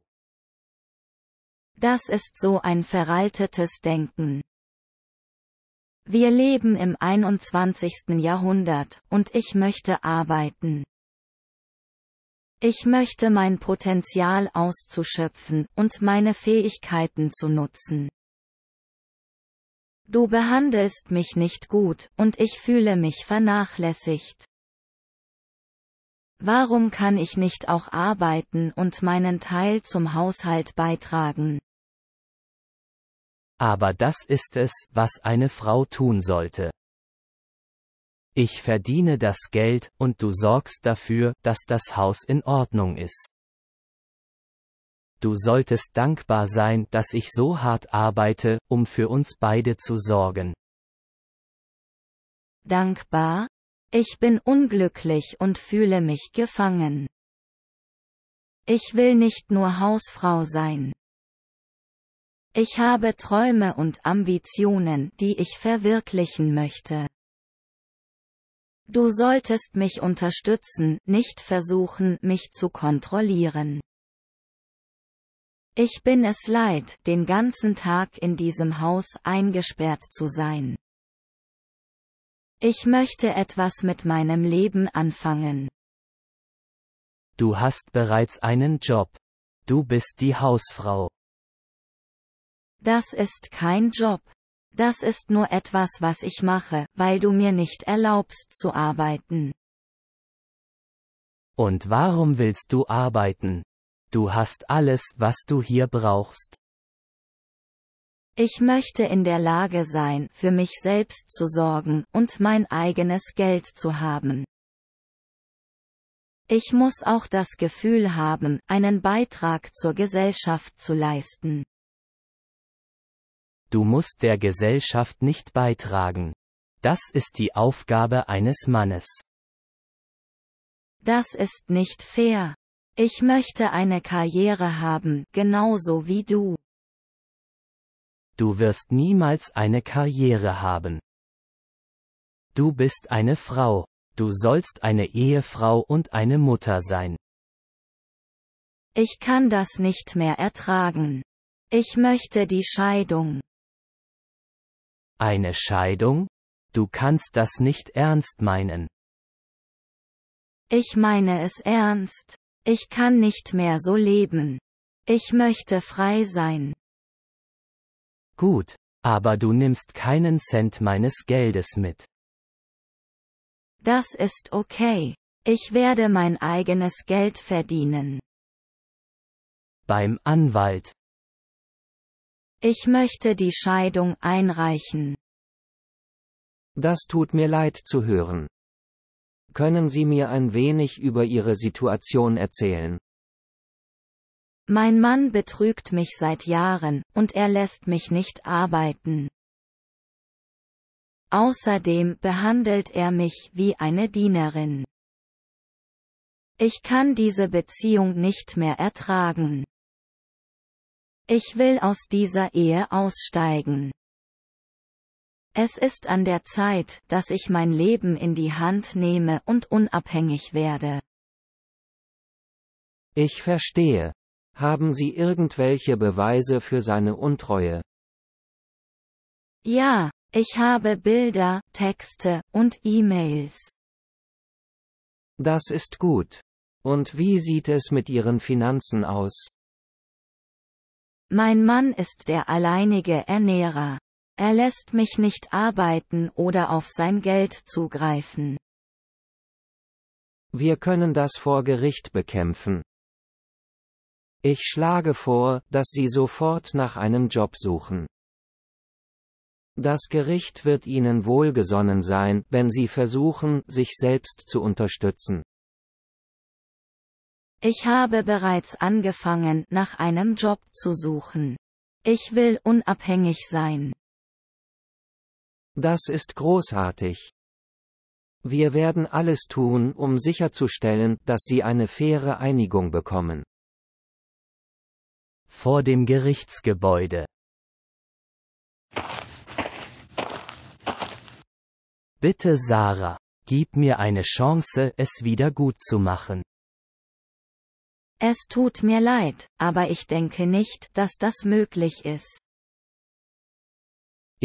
S2: Das ist so ein veraltetes Denken. Wir leben im 21. Jahrhundert, und ich möchte arbeiten. Ich möchte mein Potenzial auszuschöpfen und meine Fähigkeiten zu nutzen. Du behandelst mich nicht gut, und ich fühle mich vernachlässigt. Warum kann ich nicht auch arbeiten und meinen Teil zum Haushalt beitragen?
S1: Aber das ist es, was eine Frau tun sollte. Ich verdiene das Geld, und du sorgst dafür, dass das Haus in Ordnung ist. Du solltest dankbar sein, dass ich so hart arbeite, um für uns beide zu sorgen.
S2: Dankbar? Ich bin unglücklich und fühle mich gefangen. Ich will nicht nur Hausfrau sein. Ich habe Träume und Ambitionen, die ich verwirklichen möchte. Du solltest mich unterstützen, nicht versuchen, mich zu kontrollieren. Ich bin es leid, den ganzen Tag in diesem Haus eingesperrt zu sein. Ich möchte etwas mit meinem Leben anfangen.
S1: Du hast bereits einen Job. Du bist die Hausfrau.
S2: Das ist kein Job. Das ist nur etwas, was ich mache, weil du mir nicht erlaubst zu arbeiten.
S1: Und warum willst du arbeiten? Du hast alles, was du hier brauchst.
S2: Ich möchte in der Lage sein, für mich selbst zu sorgen und mein eigenes Geld zu haben. Ich muss auch das Gefühl haben, einen Beitrag zur Gesellschaft zu leisten.
S1: Du musst der Gesellschaft nicht beitragen. Das ist die Aufgabe eines Mannes.
S2: Das ist nicht fair. Ich möchte eine Karriere haben, genauso wie du.
S1: Du wirst niemals eine Karriere haben. Du bist eine Frau. Du sollst eine Ehefrau und eine Mutter sein.
S2: Ich kann das nicht mehr ertragen. Ich möchte die Scheidung.
S1: Eine Scheidung? Du kannst das nicht ernst meinen.
S2: Ich meine es ernst. Ich kann nicht mehr so leben. Ich möchte frei sein.
S1: Gut, aber du nimmst keinen Cent meines Geldes mit.
S2: Das ist okay. Ich werde mein eigenes Geld verdienen.
S1: Beim Anwalt.
S2: Ich möchte die Scheidung einreichen.
S1: Das tut mir leid zu hören.
S3: Können Sie mir ein wenig über Ihre Situation erzählen?
S2: Mein Mann betrügt mich seit Jahren, und er lässt mich nicht arbeiten. Außerdem behandelt er mich wie eine Dienerin. Ich kann diese Beziehung nicht mehr ertragen. Ich will aus dieser Ehe aussteigen. Es ist an der Zeit, dass ich mein Leben in die Hand nehme und unabhängig werde.
S3: Ich verstehe. Haben Sie irgendwelche Beweise für seine Untreue?
S2: Ja, ich habe Bilder, Texte und E-Mails.
S3: Das ist gut. Und wie sieht es mit Ihren Finanzen aus?
S2: Mein Mann ist der alleinige Ernährer. Er lässt mich nicht arbeiten oder auf sein Geld zugreifen.
S3: Wir können das vor Gericht bekämpfen. Ich schlage vor, dass Sie sofort nach einem Job suchen. Das Gericht wird Ihnen wohlgesonnen sein, wenn Sie versuchen, sich selbst zu unterstützen.
S2: Ich habe bereits angefangen, nach einem Job zu suchen. Ich will unabhängig sein. Das ist
S3: großartig.
S2: Wir werden alles
S3: tun, um sicherzustellen, dass Sie eine faire Einigung bekommen.
S1: Vor dem Gerichtsgebäude. Bitte Sarah, gib mir eine Chance, es wieder gut zu machen.
S2: Es tut mir leid, aber ich denke nicht, dass das möglich ist.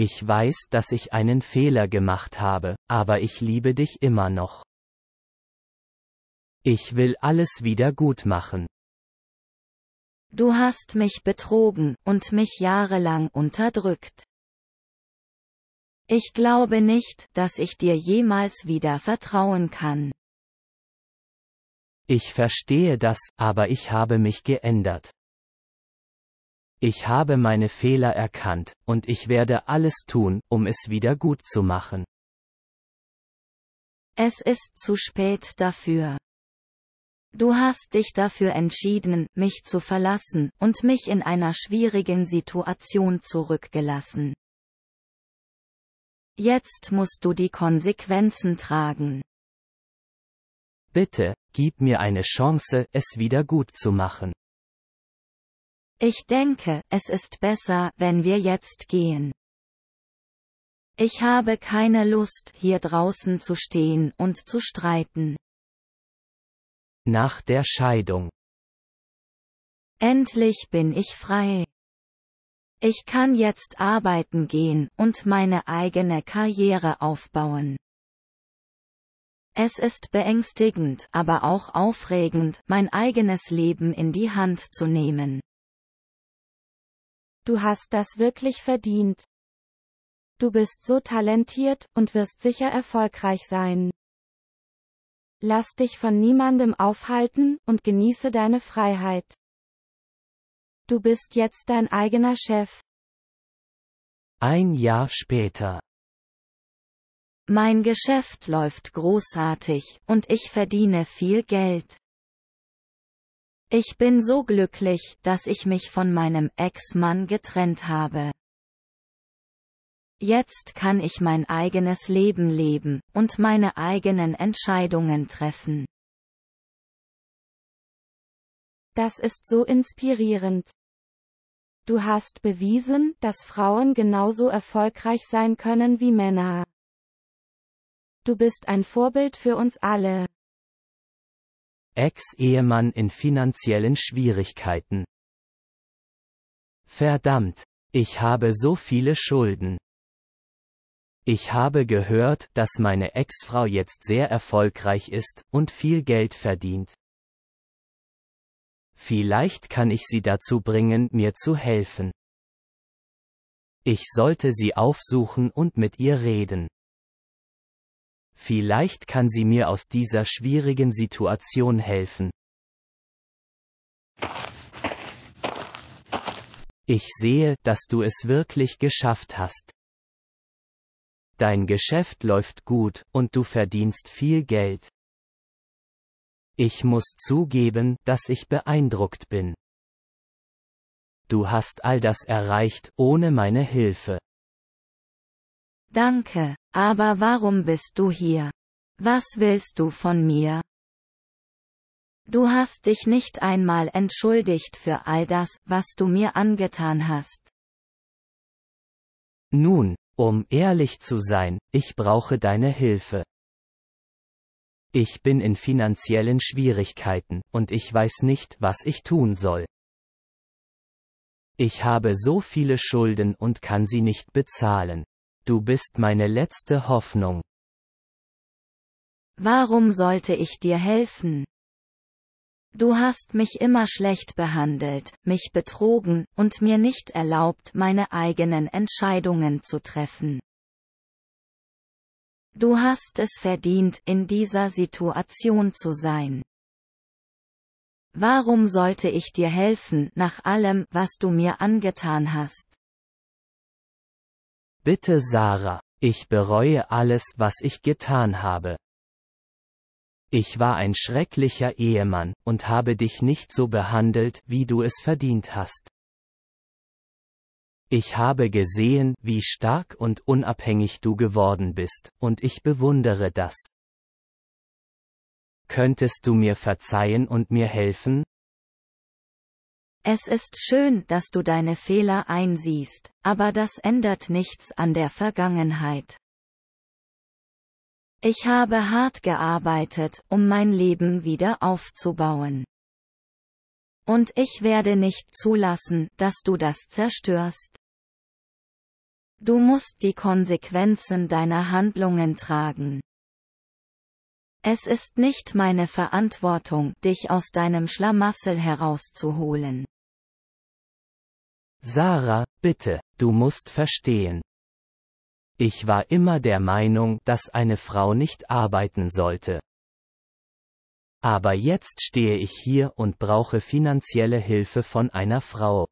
S1: Ich weiß, dass ich einen Fehler gemacht habe, aber ich liebe dich immer noch. Ich will alles wieder gut machen.
S2: Du hast mich betrogen und mich jahrelang unterdrückt. Ich glaube nicht, dass ich dir jemals wieder vertrauen
S1: kann. Ich verstehe das, aber ich habe mich geändert. Ich habe meine Fehler erkannt, und ich werde alles tun, um es wieder gut zu machen.
S2: Es ist zu spät dafür. Du hast dich dafür entschieden, mich zu verlassen, und mich in einer schwierigen Situation zurückgelassen. Jetzt musst du die Konsequenzen tragen.
S1: Bitte, gib mir eine Chance, es wieder gut zu machen.
S2: Ich denke, es ist besser, wenn wir jetzt gehen. Ich habe keine Lust, hier draußen zu stehen und zu streiten.
S1: Nach der Scheidung.
S2: Endlich bin ich frei. Ich kann jetzt arbeiten gehen und meine eigene Karriere aufbauen. Es ist beängstigend, aber auch aufregend, mein eigenes Leben in die Hand zu nehmen. Du hast das wirklich verdient. Du bist so talentiert und wirst sicher erfolgreich sein. Lass dich von niemandem aufhalten und genieße deine Freiheit. Du bist jetzt dein eigener Chef.
S1: Ein Jahr später.
S2: Mein Geschäft läuft großartig und ich verdiene viel Geld. Ich bin so glücklich, dass ich mich von meinem Ex-Mann getrennt habe. Jetzt kann ich mein eigenes Leben leben und meine eigenen Entscheidungen treffen. Das ist so inspirierend. Du hast bewiesen, dass Frauen genauso erfolgreich sein können wie Männer. Du bist ein Vorbild für uns alle.
S1: Ex-Ehemann in finanziellen Schwierigkeiten. Verdammt, ich habe so viele Schulden. Ich habe gehört, dass meine Ex-Frau jetzt sehr erfolgreich ist und viel Geld verdient. Vielleicht kann ich sie dazu bringen, mir zu helfen. Ich sollte sie aufsuchen und mit ihr reden. Vielleicht kann sie mir aus dieser schwierigen Situation helfen. Ich sehe, dass du es wirklich geschafft hast. Dein Geschäft läuft gut, und du verdienst viel Geld. Ich muss zugeben, dass ich beeindruckt bin. Du hast all das erreicht, ohne meine Hilfe.
S2: Danke, aber warum bist du hier? Was willst du von mir? Du hast dich nicht einmal entschuldigt für all das, was du mir angetan hast.
S1: Nun, um ehrlich zu sein, ich brauche deine Hilfe. Ich bin in finanziellen Schwierigkeiten, und ich weiß nicht, was ich tun soll. Ich habe so viele Schulden und kann sie nicht bezahlen du bist meine letzte Hoffnung.
S2: Warum sollte ich dir helfen? Du hast mich immer schlecht behandelt, mich betrogen und mir nicht erlaubt, meine eigenen Entscheidungen zu treffen. Du hast es verdient, in dieser Situation zu sein. Warum sollte ich dir helfen nach allem, was du mir angetan hast?
S1: Bitte Sarah, ich bereue alles, was ich getan habe. Ich war ein schrecklicher Ehemann und habe dich nicht so behandelt, wie du es verdient hast. Ich habe gesehen, wie stark und unabhängig du geworden bist, und ich bewundere das. Könntest du mir verzeihen und mir helfen?
S2: Es ist schön, dass du deine Fehler einsiehst, aber das ändert nichts an der Vergangenheit. Ich habe hart gearbeitet, um mein Leben wieder aufzubauen. Und ich werde nicht zulassen, dass du das zerstörst. Du musst die Konsequenzen deiner Handlungen tragen. Es ist nicht meine Verantwortung, dich aus deinem Schlamassel herauszuholen.
S1: Sarah, bitte, du musst verstehen. Ich war immer der Meinung, dass eine Frau nicht arbeiten sollte. Aber jetzt stehe ich hier und brauche finanzielle Hilfe von einer Frau.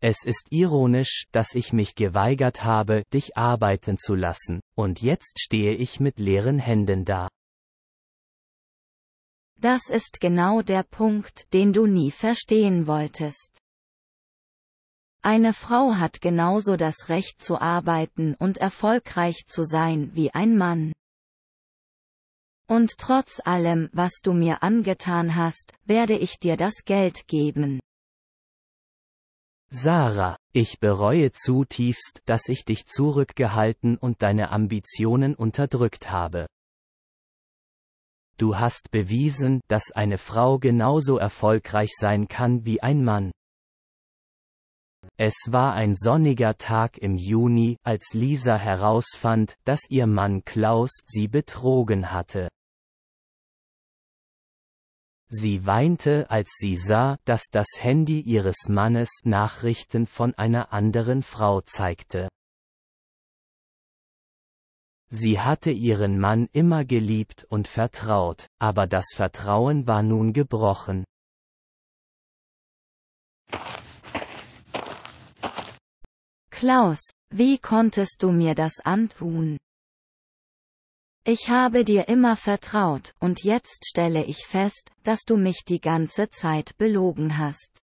S1: Es ist ironisch, dass ich mich geweigert habe, dich arbeiten zu lassen, und jetzt stehe ich mit leeren Händen da.
S2: Das ist genau der Punkt, den du nie verstehen wolltest. Eine Frau hat genauso das Recht zu arbeiten und erfolgreich zu sein wie ein Mann. Und trotz allem, was du mir angetan hast, werde ich dir das Geld geben.
S1: Sarah, ich bereue zutiefst, dass ich dich zurückgehalten und deine Ambitionen unterdrückt habe. Du hast bewiesen, dass eine Frau genauso erfolgreich sein kann wie ein Mann. Es war ein sonniger Tag im Juni, als Lisa herausfand, dass ihr Mann Klaus sie betrogen hatte. Sie weinte, als sie sah, dass das Handy ihres Mannes Nachrichten von einer anderen Frau zeigte. Sie hatte ihren Mann immer geliebt und vertraut, aber das Vertrauen war nun gebrochen.
S2: Klaus, wie konntest du mir das antun? Ich habe dir immer vertraut, und jetzt stelle ich fest, dass du mich die ganze Zeit belogen
S1: hast.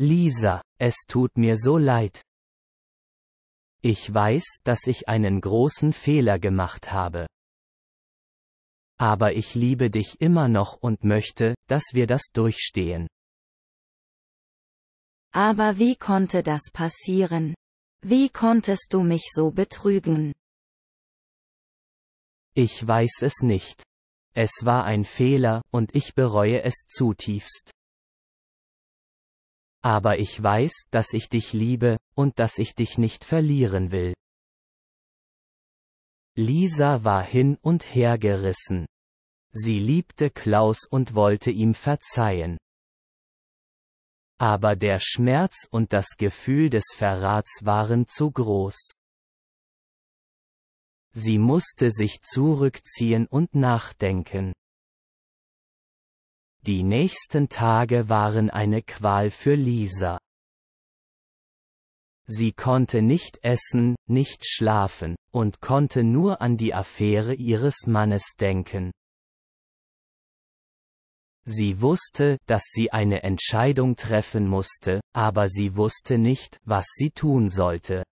S1: Lisa, es tut mir so leid. Ich weiß, dass ich einen großen Fehler gemacht habe. Aber ich liebe dich immer noch und möchte, dass wir das durchstehen.
S2: Aber wie konnte das passieren? Wie konntest du mich so betrügen?
S1: Ich weiß es nicht. Es war ein Fehler, und ich bereue es zutiefst. Aber ich weiß, dass ich dich liebe, und dass ich dich nicht verlieren will. Lisa war hin und her gerissen. Sie liebte Klaus und wollte ihm verzeihen. Aber der Schmerz und das Gefühl des Verrats waren zu groß. Sie musste sich zurückziehen und nachdenken. Die nächsten Tage waren eine Qual für Lisa. Sie konnte nicht essen, nicht schlafen, und konnte nur an die Affäre ihres Mannes denken. Sie wusste, dass sie eine Entscheidung treffen musste, aber sie wusste nicht, was sie tun sollte.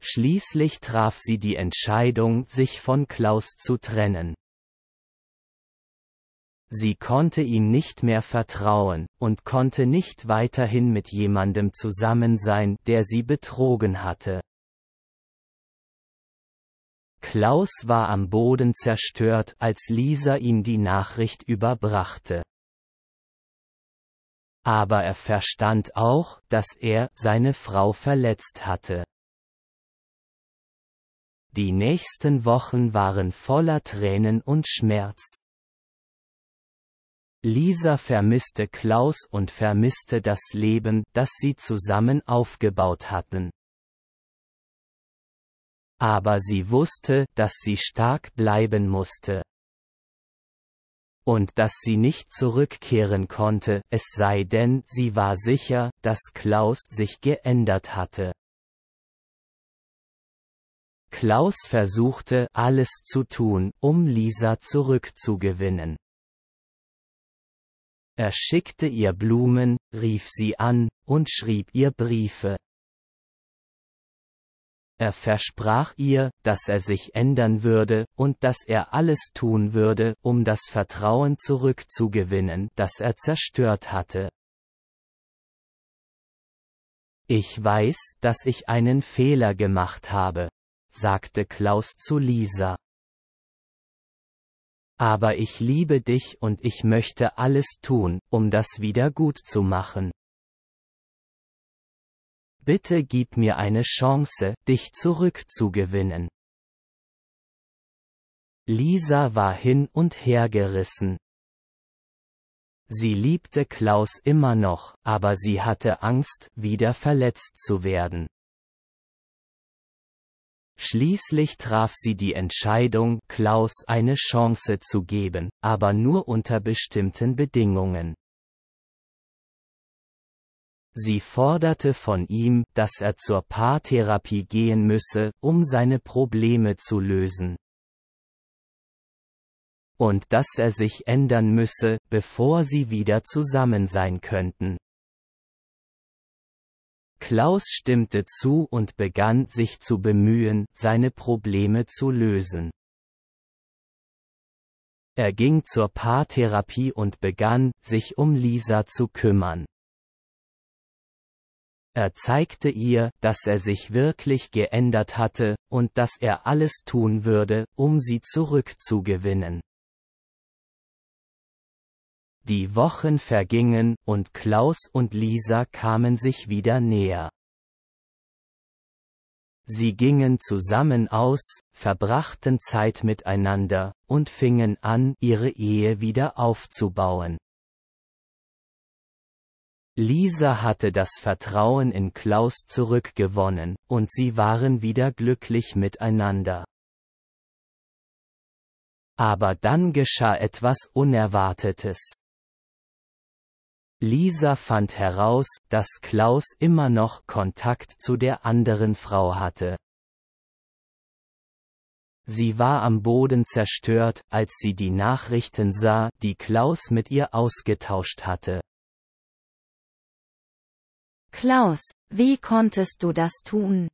S1: Schließlich traf sie die Entscheidung, sich von Klaus zu trennen. Sie konnte ihm nicht mehr vertrauen, und konnte nicht weiterhin mit jemandem zusammen sein, der sie betrogen hatte. Klaus war am Boden zerstört, als Lisa ihm die Nachricht überbrachte. Aber er verstand auch, dass er seine Frau verletzt hatte. Die nächsten Wochen waren voller Tränen und Schmerz. Lisa vermisste Klaus und vermisste das Leben, das sie zusammen aufgebaut hatten. Aber sie wusste, dass sie stark bleiben musste. Und dass sie nicht zurückkehren konnte, es sei denn, sie war sicher, dass Klaus sich geändert hatte. Klaus versuchte, alles zu tun, um Lisa zurückzugewinnen. Er schickte ihr Blumen, rief sie an, und schrieb ihr Briefe. Er versprach ihr, dass er sich ändern würde, und dass er alles tun würde, um das Vertrauen zurückzugewinnen, das er zerstört hatte. Ich weiß, dass ich einen Fehler gemacht habe, sagte Klaus zu Lisa. Aber ich liebe dich und ich möchte alles tun, um das wieder gut zu machen. Bitte gib mir eine Chance, dich zurückzugewinnen. Lisa war hin und her gerissen. Sie liebte Klaus immer noch, aber sie hatte Angst, wieder verletzt zu werden. Schließlich traf sie die Entscheidung, Klaus eine Chance zu geben, aber nur unter bestimmten Bedingungen. Sie forderte von ihm, dass er zur Paartherapie gehen müsse, um seine Probleme zu lösen. Und dass er sich ändern müsse, bevor sie wieder zusammen sein könnten. Klaus stimmte zu und begann sich zu bemühen, seine Probleme zu lösen. Er ging zur Paartherapie und begann, sich um Lisa zu kümmern. Er zeigte ihr, dass er sich wirklich geändert hatte, und dass er alles tun würde, um sie zurückzugewinnen. Die Wochen vergingen, und Klaus und Lisa kamen sich wieder näher. Sie gingen zusammen aus, verbrachten Zeit miteinander, und fingen an, ihre Ehe wieder aufzubauen. Lisa hatte das Vertrauen in Klaus zurückgewonnen, und sie waren wieder glücklich miteinander. Aber dann geschah etwas Unerwartetes. Lisa fand heraus, dass Klaus immer noch Kontakt zu der anderen Frau hatte. Sie war am Boden zerstört, als sie die Nachrichten sah, die Klaus mit ihr ausgetauscht hatte.
S2: Klaus, wie konntest du das tun?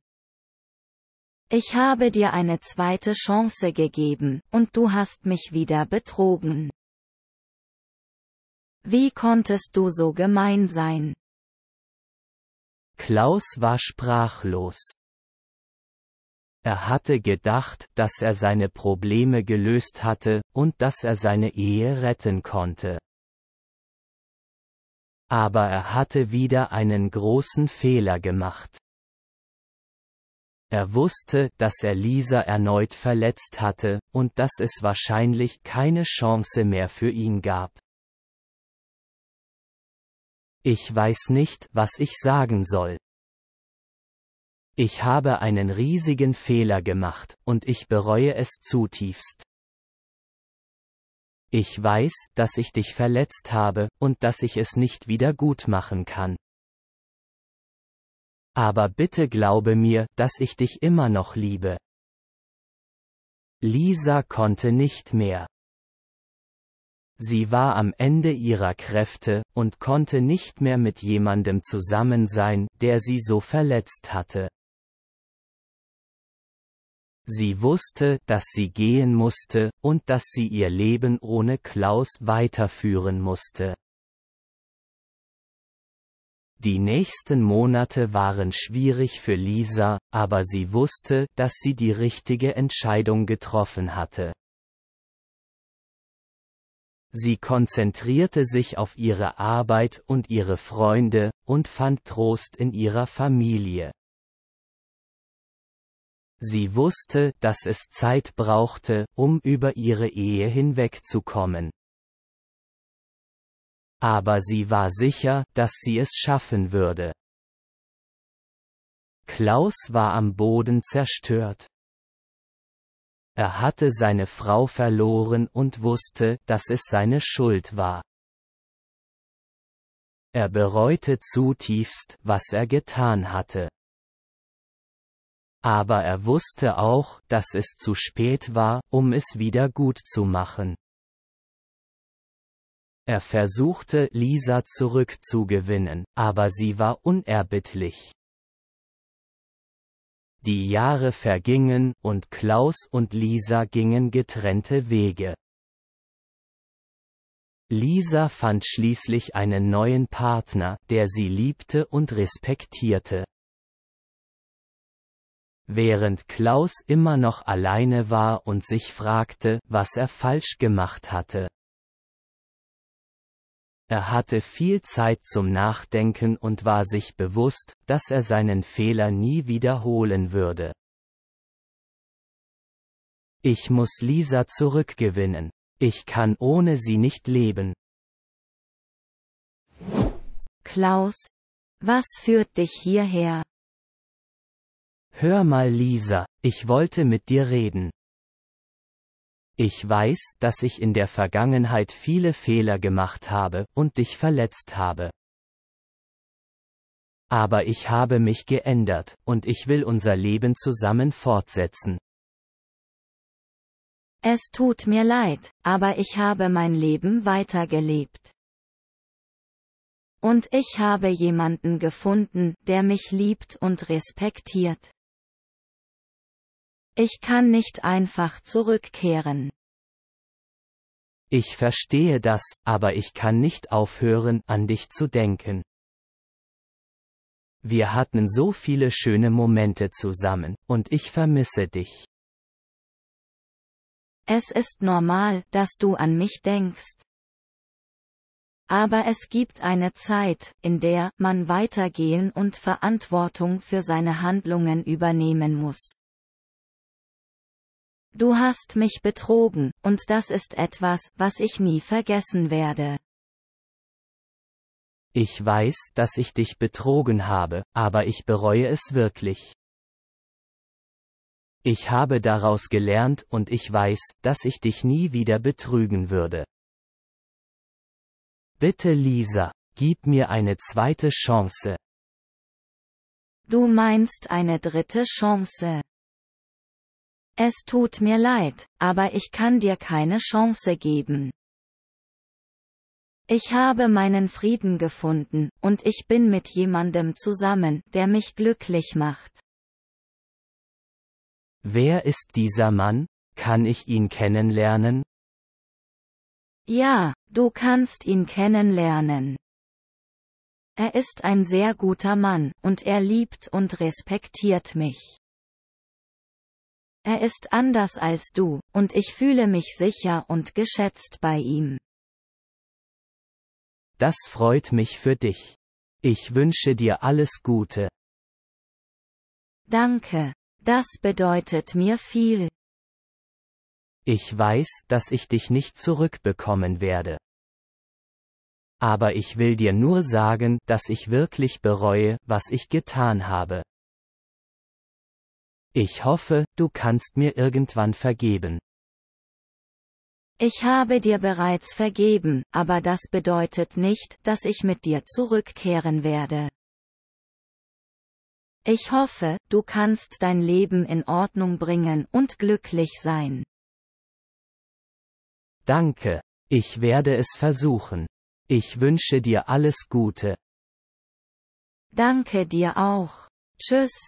S2: Ich habe dir eine zweite Chance gegeben, und du hast mich wieder betrogen. Wie konntest du so gemein sein?
S1: Klaus war sprachlos. Er hatte gedacht, dass er seine Probleme gelöst hatte, und dass er seine Ehe retten konnte. Aber er hatte wieder einen großen Fehler gemacht. Er wusste, dass er Lisa erneut verletzt hatte, und dass es wahrscheinlich keine Chance mehr für ihn gab. Ich weiß nicht, was ich sagen soll. Ich habe einen riesigen Fehler gemacht, und ich bereue es zutiefst. Ich weiß, dass ich dich verletzt habe, und dass ich es nicht wieder gut machen kann. Aber bitte glaube mir, dass ich dich immer noch liebe. Lisa konnte nicht mehr. Sie war am Ende ihrer Kräfte und konnte nicht mehr mit jemandem zusammen sein, der sie so verletzt hatte. Sie wusste, dass sie gehen musste, und dass sie ihr Leben ohne Klaus weiterführen musste. Die nächsten Monate waren schwierig für Lisa, aber sie wusste, dass sie die richtige Entscheidung getroffen hatte. Sie konzentrierte sich auf ihre Arbeit und ihre Freunde und fand Trost in ihrer Familie. Sie wusste, dass es Zeit brauchte, um über ihre Ehe hinwegzukommen. Aber sie war sicher, dass sie es schaffen würde. Klaus war am Boden zerstört. Er hatte seine Frau verloren und wusste, dass es seine Schuld war. Er bereute zutiefst, was er getan hatte. Aber er wusste auch, dass es zu spät war, um es wieder gut zu machen. Er versuchte, Lisa zurückzugewinnen, aber sie war unerbittlich. Die Jahre vergingen, und Klaus und Lisa gingen getrennte Wege. Lisa fand schließlich einen neuen Partner, der sie liebte und respektierte während Klaus immer noch alleine war und sich fragte, was er falsch gemacht hatte. Er hatte viel Zeit zum Nachdenken und war sich bewusst, dass er seinen Fehler nie wiederholen würde. Ich muss Lisa zurückgewinnen. Ich kann ohne sie nicht leben.
S2: Klaus, was führt dich hierher?
S1: Hör mal Lisa, ich wollte mit dir reden. Ich weiß, dass ich in der Vergangenheit viele Fehler gemacht habe und dich verletzt habe. Aber ich habe mich geändert, und ich will unser Leben zusammen fortsetzen.
S2: Es tut mir leid, aber ich habe mein Leben weitergelebt. Und ich habe jemanden gefunden, der mich liebt und respektiert. Ich kann nicht einfach zurückkehren.
S1: Ich verstehe das, aber ich kann nicht aufhören, an dich zu denken. Wir hatten so viele schöne Momente zusammen, und ich vermisse dich.
S2: Es ist normal, dass du an mich denkst. Aber es gibt eine Zeit, in der man weitergehen und Verantwortung für seine Handlungen übernehmen muss. Du hast mich betrogen, und das ist etwas, was ich nie vergessen werde.
S1: Ich weiß, dass ich dich betrogen habe, aber ich bereue es wirklich. Ich habe daraus gelernt und ich weiß, dass ich dich nie wieder betrügen würde. Bitte Lisa, gib mir eine zweite Chance.
S2: Du meinst eine dritte Chance. Es tut mir leid, aber ich kann dir keine Chance geben. Ich habe meinen Frieden gefunden, und ich bin mit jemandem zusammen, der mich glücklich macht.
S1: Wer ist dieser Mann? Kann ich ihn kennenlernen?
S2: Ja, du kannst ihn kennenlernen. Er ist ein sehr guter Mann, und er liebt und respektiert mich. Er ist anders als du, und ich fühle mich sicher und geschätzt bei ihm.
S1: Das freut mich für dich. Ich wünsche dir alles Gute.
S2: Danke. Das bedeutet mir viel.
S1: Ich weiß, dass ich dich nicht zurückbekommen werde. Aber ich will dir nur sagen, dass ich wirklich bereue, was ich getan habe. Ich hoffe, du kannst mir irgendwann vergeben.
S2: Ich habe dir bereits vergeben, aber das bedeutet nicht, dass ich mit dir zurückkehren werde. Ich hoffe, du kannst dein Leben in Ordnung bringen und glücklich sein.
S1: Danke. Ich werde es versuchen. Ich wünsche dir alles Gute.
S2: Danke dir auch. Tschüss.